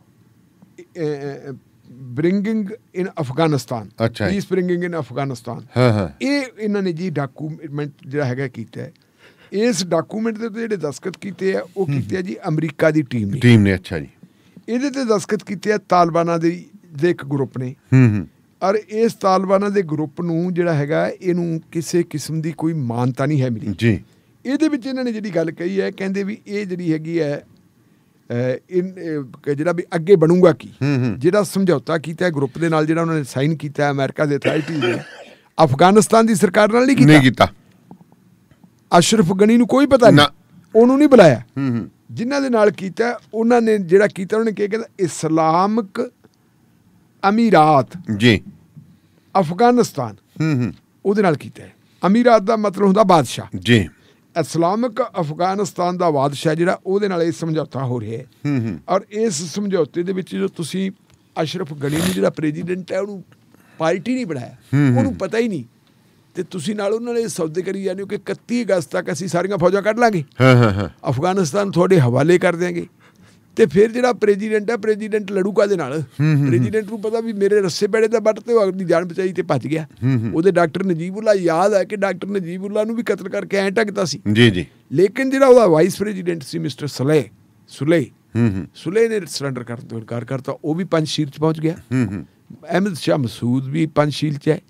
bringing in Afghanistan peace bringing in Afghanistan ਇਹ ਇਹਨਾਂ ਨੇ ਜੀ ਡਾਕੂਮੈਂਟ ਜਿਹੜਾ ਹੈਗਾ ਕੀਤਾ ਹੈ ਇਸ ਡਾਕੂਮੈਂਟ ਦੇ ਉੱਤੇ ਜਿਹੜੇ ਦਸਖਤ ਕੀਤੇ ਆ ਉਹ ਕੀਤੇ ਆ ਜੀ ਅਮਰੀਕਾ ਦੀ ਟੀਮ ਨੇ ਟੀਮ ਨੇ ਅੱਛਾ ਜੀ ਇਹਦੇ ਤੇ ਦਸਖਤ ਕੀਤੇ ਆ ਤਾਲਬਾਨਾਂ ਦੇ ਦੇ ਇੱਕ ਗਰੁੱਪ ਨੇ ਹੂੰ ਹੂੰ ਔਰ ਇਸ ਤਾਲਬਾਨਾਂ ਦੇ ਗਰੁੱਪ ਨੂੰ ਜਿਹੜਾ ਹੈਗਾ ਇਹਨੂੰ ਕਿਸੇ ਕਿਸਮ ਦੀ ਕੋਈ ਮਾਨਤਾ ਨਹੀਂ ਹੈ ਮਿਲੀ ਜੀ ਇਹਦੇ ਵਿੱਚ ਇਹਨਾਂ ਨੇ ਜਿਹੜੀ ਗੱਲ ਕਹੀ ਹੈ ਕਹਿੰਦੇ ਵੀ ਇਹ ਜਿਹੜੀ ਹੈਗੀ ਹੈ ਇਹ ਜਿਹੜਾ ਵੀ ਅੱਗੇ ਬਣੂਗਾ ਕੀ ਜਿਹੜਾ ਸਮਝੌਤਾ ਕੀਤਾ ਹੈ ਗਰੁੱਪ ਦੇ ਨਾਲ ਜਿਹੜਾ ਉਹਨਾਂ ਨੇ ਸਾਈਨ ਕੀਤਾ ਹੈ ਅਮਰੀਕਾ ਦੇ ਅਥਾਰਟੀ ਨੇ ਅਫਗਾਨਿਸਤਾਨ ਦੀ ਸਰਕਾਰ ਨਾਲ ਨਹੀਂ ਕੀਤਾ ਨਹੀਂ ਕੀਤਾ ਅਸ਼ਰਫ ਗਣੀ ਨੂੰ ਕੋਈ ਪਤਾ ਨਹੀਂ ਉਹਨੂੰ ਨਹੀਂ ਬੁਲਾਇਆ ਹੂੰ ਹੂੰ ਜਿਨ੍ਹਾਂ ਦੇ ਨਾਲ ਕੀਤਾ ਉਹਨਾਂ ਨੇ ਜਿਹੜਾ ਕੀਤਾ ਉਹਨੇ ਕੀ ਕਹਿੰਦਾ ਇਸਲਾਮਿਕ ਅਮੀਰਾਤ ਜੀ ਅਫਗਾਨਿਸਤਾਨ ਹੂੰ ਹੂੰ ਉਹਦੇ ਨਾਲ ਕੀਤਾ ਹੈ ਅਮੀਰਾਤ ਦਾ ਮਤਲਬ ਹੁੰਦਾ ਬਾਦਸ਼ਾਹ ਜੀ ਇਸਲਾਮਿਕ ਅਫਗਾਨਿਸਤਾਨ ਦਾ ਬਾਦਸ਼ਾਹ ਜਿਹੜਾ ਉਹਦੇ ਨਾਲ ਇਹ ਸਮਝੌਤਾ ਹੋ ਰਿਹਾ ਹੈ ਹੂੰ ਹੂੰ ਔਰ ਇਸ ਸਮਝੌਤੇ ਦੇ ਵਿੱਚ ਜੋ ਤੁਸੀਂ ਅਸ਼ਰਫ ਗਣੀ ਨੂੰ ਜਿਹੜਾ ਪ੍ਰੈਜ਼ੀਡੈਂਟ ਹੈ ਉਹਨੂੰ ਪਾਰਟੀ ਨਹੀਂ ਬਣਾਇਆ ਉਹਨੂੰ ਪਤਾ ਹੀ ਨਹੀਂ ਤੇ ਤੁਸੀਂ ਨਾਲ ਉਹਨਾਂ ਨੇ ਸੌਦੇ ਕਰੀ ਜਾਂਦੇ ਹੋ ਕਿ 31 ਅਗਸਤ ਤੱਕ ਅਸੀਂ ਸਾਰੀਆਂ ਫੌਜਾਂ ਕੱਢ ਲਾਂਗੇ ਹਾਂ ਹਾਂ ਹਾਂ ਅਫਗਾਨਿਸਤਾਨ ਤੁਹਾਡੇ ਹਵਾਲੇ ਕਰ ਦੇਾਂਗੇ ਤੇ ਫਿਰ ਜਿਹੜਾ ਪ੍ਰੈਜ਼ੀਡੈਂਟ ਹੈ ਪ੍ਰੈਜ਼ੀਡੈਂਟ ਲੜੂਕਾ ਦੇ ਨਾਲ ਪ੍ਰੈਜ਼ੀਡੈਂਟ ਨੂੰ ਪਤਾ ਵੀ ਮੇਰੇ ਰੱਸੇ ਪੈੜੇ ਦਾ ਬੱਟ ਤੇ ਉਹ ਅਗਲੀ ਜਾਨ ਬਚਾਈ ਤੇ ਭੱਜ ਗਿਆ ਉਹਦੇ ਡਾਕਟਰ ਨਜੀਬੁੱਲਾ ਯਾਦ ਹੈ ਕਿ ਡਾਕਟਰ ਨਜੀਬੁੱਲਾ ਨੂੰ ਵੀ ਕਤਲ ਕਰਕੇ ਐਂ ਟੱਕਦਾ ਸੀ ਜੀ ਜੀ ਲੇਕਿਨ ਜਿਹੜਾ ਉਹਦਾ ਵਾਈਸ ਪ੍ਰੈਜ਼ੀਡੈਂਟ ਸੀ ਮਿਸਟਰ ਸੁਲੇ ਸੁਲੇ ਸੁਲੇ ਨੇ ਸਰੈਂਡਰ ਕਰਨ ਤੋਂ ਇਨਕਾਰ ਕਰਤਾ ਉਹ ਵੀ ਪੰਜ ਸ਼ੀਰ ਚ ਪਹੁੰਚ ਗਿਆ ਅਹਿਮਦ ਸ਼ਾਹ ਮਸੂਦ ਵੀ ਪੰਜ ਸ਼ੀਲ ਚ ਹੈ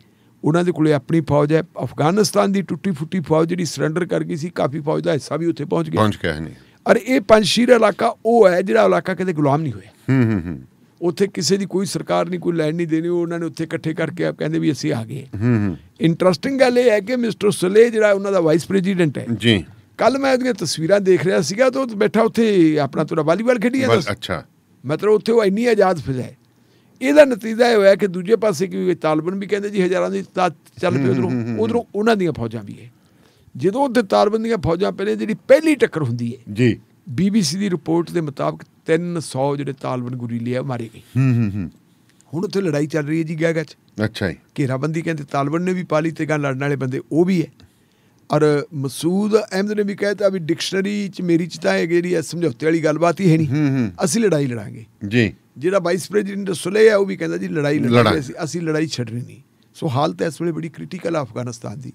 ਉਹਨਾਂ ਦੇ ਕੋਲੇ ਆਪਣੀ ਫੌਜ ਹੈ ਅਫਗਾਨਿਸਤਾਨ ਦੀ ਟੁੱਟੀ ਫੁੱਟੀ ਫੌਜ ਜਿਹੜੀ ਸਰੈਂਡਰ ਕਰ ਗਈ ਸੀ ਕਾਫੀ ਫੌਜ ਦਾ ਹਿੱਸਾ ਵੀ ਉੱਥੇ ਪਹੁੰਚ ਗਿਆ ਪਹੁੰਚ ਗਿਆ ਨਹੀਂ ਔਰ ਇਹ ਪੰਸ਼ੀਰ ਇਲਾਕਾ ਉਹ ਹੈ ਜਿਹੜਾ ਇਲਾਕਾ ਕਿਤੇ ਗੁਲਾਮ ਨਹੀਂ ਹੋਇਆ ਹੂੰ ਹੂੰ ਹੂੰ ਉੱਥੇ ਕਿਸੇ ਦੀ ਕੋਈ ਸਰਕਾਰ ਨਹੀਂ ਕੋਈ ਲੈਣ ਨਹੀਂ ਦੇਣੀ ਉਹਨਾਂ ਨੇ ਉੱਥੇ ਇਕੱਠੇ ਕਰਕੇ ਆ ਕਹਿੰਦੇ ਵੀ ਅਸੀਂ ਆ ਗਏ ਹੂੰ ਹੂੰ ਇੰਟਰਸਟਿੰਗ ਗੱਲ ਇਹ ਹੈ ਕਿ ਮਿਸਟਰ ਸੁਲੇ ਜਿਹੜਾ ਉਹਨਾਂ ਦਾ ਵਾਈਸ ਪ੍ਰੈਜ਼ੀਡੈਂਟ ਹੈ ਜੀ ਕੱਲ ਮੈਂ ਉਹਦੀਆਂ ਤਸਵੀਰਾਂ ਦੇਖ ਰਿਹਾ ਸੀਗਾ ਤਾਂ ਉਹ ਬੈਠਾ ਉੱਥੇ ਆਪਣਾ ਤੁਹਾਡਾ ਵਾਲੀਬਾਲ ਖੇਡੀ ਜਾਂਦਾ ਅੱਛਾ ਮਤਲਬ ਉੱਥੇ ਉਹ ਇੰਨੀ ਆਜ਼ਾਦ ਫਿਜ਼ਾ ਹੈ ਇਹਦਾ ਨਤੀਜਾ ਇਹ ਹੋਇਆ ਕਿ ਦੂਜੇ ਪਾਸੇ ਕਿ ਤਾਲਬਨ ਵੀ ਕਹਿੰਦੇ ਜੀ ਹਜ਼ਾਰਾਂ ਦੀ ਚੱਲ ਪਈ ਉਧਰੋਂ ਉਧਰੋਂ ਉਹਨਾਂ ਦੀਆਂ ਫੌਜਾਂ ਵੀ ਹੈ ਜਦੋਂ ਉਹ ਤਾਲਬਨ ਦੀਆਂ ਫੌਜਾਂ ਪਹਿਲੇ ਜਿਹੜੀ ਪਹਿਲੀ ਟੱਕਰ ਹੁੰਦੀ ਹੈ ਜੀ ਬੀਬੀਸੀ ਦੀ ਰਿਪੋਰਟ ਦੇ ਮੁਤਾਬਕ 300 ਜਿਹੜੇ ਤਾਲਬਨ ਗੁਰੀਲੇ ਆ ਮਾਰੇ ਗਏ ਹੂੰ ਹੂੰ ਹੂੰ ਹੁਣ ਉੱਥੇ ਲੜਾਈ ਚੱਲ ਰਹੀ ਹੈ ਜੀ ਗਾਗਾ ਚ ਅੱਛਾ ਜੀ ਘੇਰਾਬੰਦੀ ਕਹਿੰਦੇ ਤਾਲਬਨ ਨੇ ਵੀ ਪਾਲੀ ਤੇ ਗਾਂ ਲੜਨ ਵਾਲੇ ਬੰਦੇ ਉਹ ਵੀ ਹੈ ਔਰ ਮਸੂਦ ਅਹਿਮਦ ਨੇ ਵੀ ਕਹਿਤਾ ਵੀ ਡਿਕਸ਼ਨਰੀ ਚ ਮੇਰੀ ਚ ਤਾਂ ਇਹ ਜਿਹੜੀ ਸਮਝੌਤੇ ਵਾਲੀ ਗੱਲਬਾਤ ਹੀ ਹੈ ਨਹੀਂ ਅਸੀਂ ਲੜਾਈ ਲੜਾਂਗੇ ਜੀ ਜਿਹੜਾ ਵਾਈਸ ਪ੍ਰੈਜ਼ੀਡੈਂਟ ਸੁਲੇ ਆ ਉਹ ਵੀ ਕਹਿੰਦਾ ਜੀ ਲੜਾਈ ਲੜਾਂਗੇ ਅਸੀਂ ਅਸੀਂ ਲੜਾਈ ਛੱਡਣੀ ਨਹੀਂ ਸੋ ਹਾਲਤ ਇਸ ਵੇਲੇ ਬੜੀ ਕ੍ਰਿਟੀਕਲ ਆ ਅਫਗਾਨਿਸਤਾਨ ਦੀ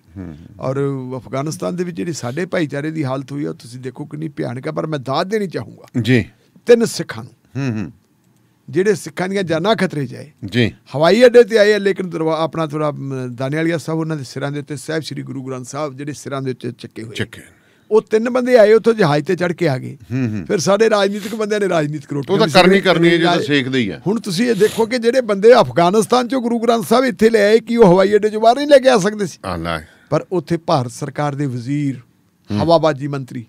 ਔਰ ਅਫਗਾਨਿਸਤਾਨ ਦੇ ਵਿੱਚ ਜਿਹੜੀ ਸਾਡੇ ਭਾਈਚਾਰੇ ਦੀ ਹਾਲਤ ਹੋਈ ਆ ਤੁਸੀਂ ਦੇਖੋ ਕਿੰਨੀ ਭਿਆਨਕ ਆ ਪਰ ਮੈਂ ਦਾਦ ਦੇਣੀ ਚਾਹੂੰਗਾ ਜੀ ਤਿੰਨ ਸਿੱਖਾਂ ਨੂੰ ਹੂੰ ਹੂੰ ਜਿਹੜੇ ਸਿੱਖਾਂ ਦੀਆਂ ਜਾਨਾਂ ਖਤਰੇ 'ਚ ਆਏ ਜੀ ਹਵਾਈ ਅੱਡੇ ਤੇ ਆਏ ਲੇਕਿਨ ਆਪਣਾ ਥੋੜਾ ਦਾਨੇ ਵਾਲੀਆ ਸਾਹਿਬ ਉਹਨਾਂ ਦੇ ਸਿਰਾਂ ਦੇ ਉੱਤੇ ਸਾਹਿਬ ਸ੍ਰੀ ਗੁਰੂ ਗ੍ਰੰਥ ਸਾਹਿਬ ਜਿਹੜੇ ਸਿਰਾਂ ਦੇ ਉੱਤੇ ਚੱਕੇ ਹੋਏ ਚੱਕੇ ਉਹ ਤਿੰਨ ਬੰਦੇ ਆਏ ਉੱਥੋਂ ਜਹਾਜ਼ ਤੇ ਚੜ ਕੇ ਆ ਗਏ ਫਿਰ ਸਾਡੇ ਰਾਜਨੀਤਿਕ ਬੰਦਿਆਂ ਨੇ ਰਾਜਨੀਤਿਕ ਰੋਟੀ ਉਹ ਤਾਂ ਕਰਨੀ ਕਰਨੀ ਹੈ ਜਿਹੜਾ ਸੇਖਦੇ ਹੀ ਆ ਹੁਣ ਤੁਸੀਂ ਇਹ ਦੇਖੋ ਕਿ ਜਿਹੜੇ ਬੰਦੇ ਅਫਗਾਨਿਸਤਾਨ ਚੋਂ ਗੁਰੂ ਗ੍ਰੰਥ ਸਾਹਿਬ ਇੱਥੇ ਲੈ ਆਏ ਕਿ ਉਹ ਹਵਾਈ ਅੱਡੇ ਚੋਂ ਬਾਹਰ ਨਹੀਂ ਲੈ ਕੇ ਆ ਸਕਦੇ ਸੀ ਪਰ ਉੱਥੇ ਭਾਰਤ ਸਰਕਾਰ ਦੇ ਵਜ਼ੀਰ ਹਵਾਬਾਜੀ ਮੰਤਰੀ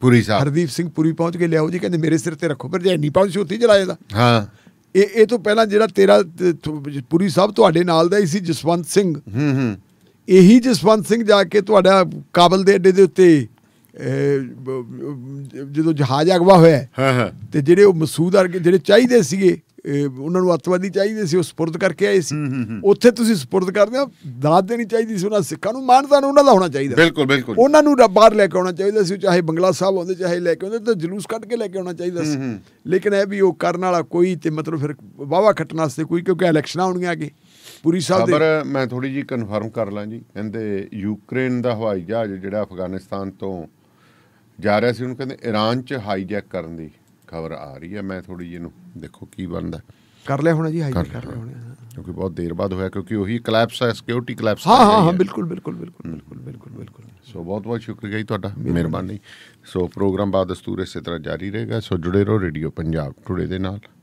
ਪੁਰੀ ਸਾਹਿਬ ਹਰਦੀਪ ਸਿੰਘ ਪੁਰੀ ਪਹੁੰਚ ਕੇ ਲਿਆਓ ਜੀ ਕਹਿੰਦੇ ਮੇਰੇ ਸਿਰ ਤੇ ਰੱਖੋ ਪਰ ਜੇ ਨਹੀਂ ਪਹੁੰਚੋ ਉੱਥੇ ਜਲਾਏ ਦਾ ਹਾਂ ਇਹ ਇਹ ਤੋਂ ਪਹਿਲਾਂ ਜਿਹੜਾ ਤੇਰਾ ਪੁਰੀ ਸਾਹਿਬ ਤੁਹਾਡੇ ਨਾਲ ਦਾ ਹੀ ਸੀ ਜਸਵੰਤ ਸਿੰਘ ਹੂੰ ਹੂੰ ਇਹੀ ਜਸਵੰਤ ਸਿੰਘ ਜਾ ਕੇ ਤੁਹਾਡਾ ਕਾਬਲ ਦੇ ਅੱਡੇ ਦੇ ਉੱਤੇ ਜਦੋਂ ਜਹਾਜ਼ ਅਗਵਾ ਹੋਇਆ ਹਾਂ ਹਾਂ ਤੇ ਜਿਹੜੇ ਉਹ ਮਸੂਦ ਵਰਗੇ ਜਿਹੜੇ ਚਾਹੀਦੇ ਸੀਗੇ ਉਹਨਾਂ ਨੂੰ ਅਤਵਾਦੀ ਚਾਹੀਦੇ ਸੀ ਉਹ ਸਪੁਰਦ ਕਰਕੇ ਆਏ ਸੀ ਉੱਥੇ ਤੁਸੀਂ ਸਪੁਰਦ ਕਰਦੇ ਆ ਦਾਤ ਦੇਣੀ ਚਾਹੀਦੀ ਸੀ ਉਹਨਾਂ ਸਿੱਖਾਂ ਨੂੰ ਨੂੰ ਉਹਨਾਂ ਦਾ ਹੋਣਾ ਚਾਹੀਦਾ ਬਿਲਕੁਲ ਬਿਲਕੁਲ ਉਹਨਾਂ ਨੂੰ ਬਾਹਰ ਲੈ ਕੇ ਆਉਣਾ ਚਾਹੀਦਾ ਸੀ ਚਾਹੇ ਬੰਗਲਾ ਸਾਹਿਬ ਆਉਂਦੇ ਚਾਹੇ ਲੈ ਕੇ ਆਉਂਦੇ ਤਾਂ ਜਲੂਸ ਕੱਢ ਕੇ ਲੈ ਕੇ ਆਉਣਾ ਚਾਹੀਦਾ ਸੀ ਲੇਕਿਨ ਇਹ ਵੀ ਉਹ ਕਰਨ ਵਾਲਾ ਕੋਈ ਤੇ ਮਤਲਬ ਫਿਰ ਵਾਵਾ ਖੱਟਣ ਵਾਸਤੇ ਕੋਈ ਕਿਉਂਕਿ ਇਲੈਕਸ਼ਨਾਂ ਆਉਣੀਆਂ ਅੱਗੇ ਪੂਰੀ ਸਾਲ ਦੇ ਖਬਰ ਮੈਂ ਥੋੜੀ ਜੀ ਕਨਫਰਮ ਕਰ ਲਾਂ ਜੀ ਕਹਿੰਦੇ ਯੂਕਰੇਨ ਦਾ ਹਵਾਈ ਜਹਾਜ਼ ਜਿਹੜਾ ਅਫਗਾਨਿਸਤਾਨ ਤੋਂ ਜਾ ਰਿਹਾ ਸੀ ਉਹਨੂੰ ਕਹਿੰਦੇ ਈਰਾਨ 'ਚ ਹਾਈਜੈਕ ਕਰਨ ਦੀ ਖਬਰ ਆ ਰਹੀ ਹੈ ਮੈਂ ਥੋੜੀ ਜਿਹੀ ਇਹਨੂੰ ਦੇਖੋ ਕੀ ਬਣਦਾ ਕਰ ਲਿਆ ਹੋਣਾ ਜੀ ਹਾਈਜੈਕ ਕਰ ਲਿਆ ਹੋਣਾ ਕਿਉਂਕਿ ਬਹੁਤ ਦੇਰ ਬਾਅਦ ਹੋਇਆ ਕਿਉਂਕਿ ਉਹੀ ਕਲੈਪਸ ਹੈ ਸਿਕਿਉਰਿਟੀ ਕਲੈਪਸ ਹਾਂ ਹਾਂ ਹਾਂ ਬਿਲਕੁਲ ਬਿਲਕੁਲ ਬਿਲਕੁਲ ਬਿਲਕੁਲ ਬਿਲਕੁਲ ਬਿਲਕੁਲ ਸੋ ਬਹੁਤ ਬਹੁਤ ਸ਼ੁਕਰੀਆ ਜੀ ਤੁਹਾਡਾ ਮਿਹਰਬਾਨੀ ਸੋ ਪ੍ਰੋਗਰਾਮ ਬਾਦ ਦਸਤੂਰ ਇਸੇ ਤਰ੍ਹਾਂ ਜਾਰੀ ਰਹੇਗਾ ਸੋ ਜੁੜੇ ਰਹੋ ਰੇਡੀਓ ਪੰਜਾਬ ਟੁਡੇ ਦੇ ਨਾਲ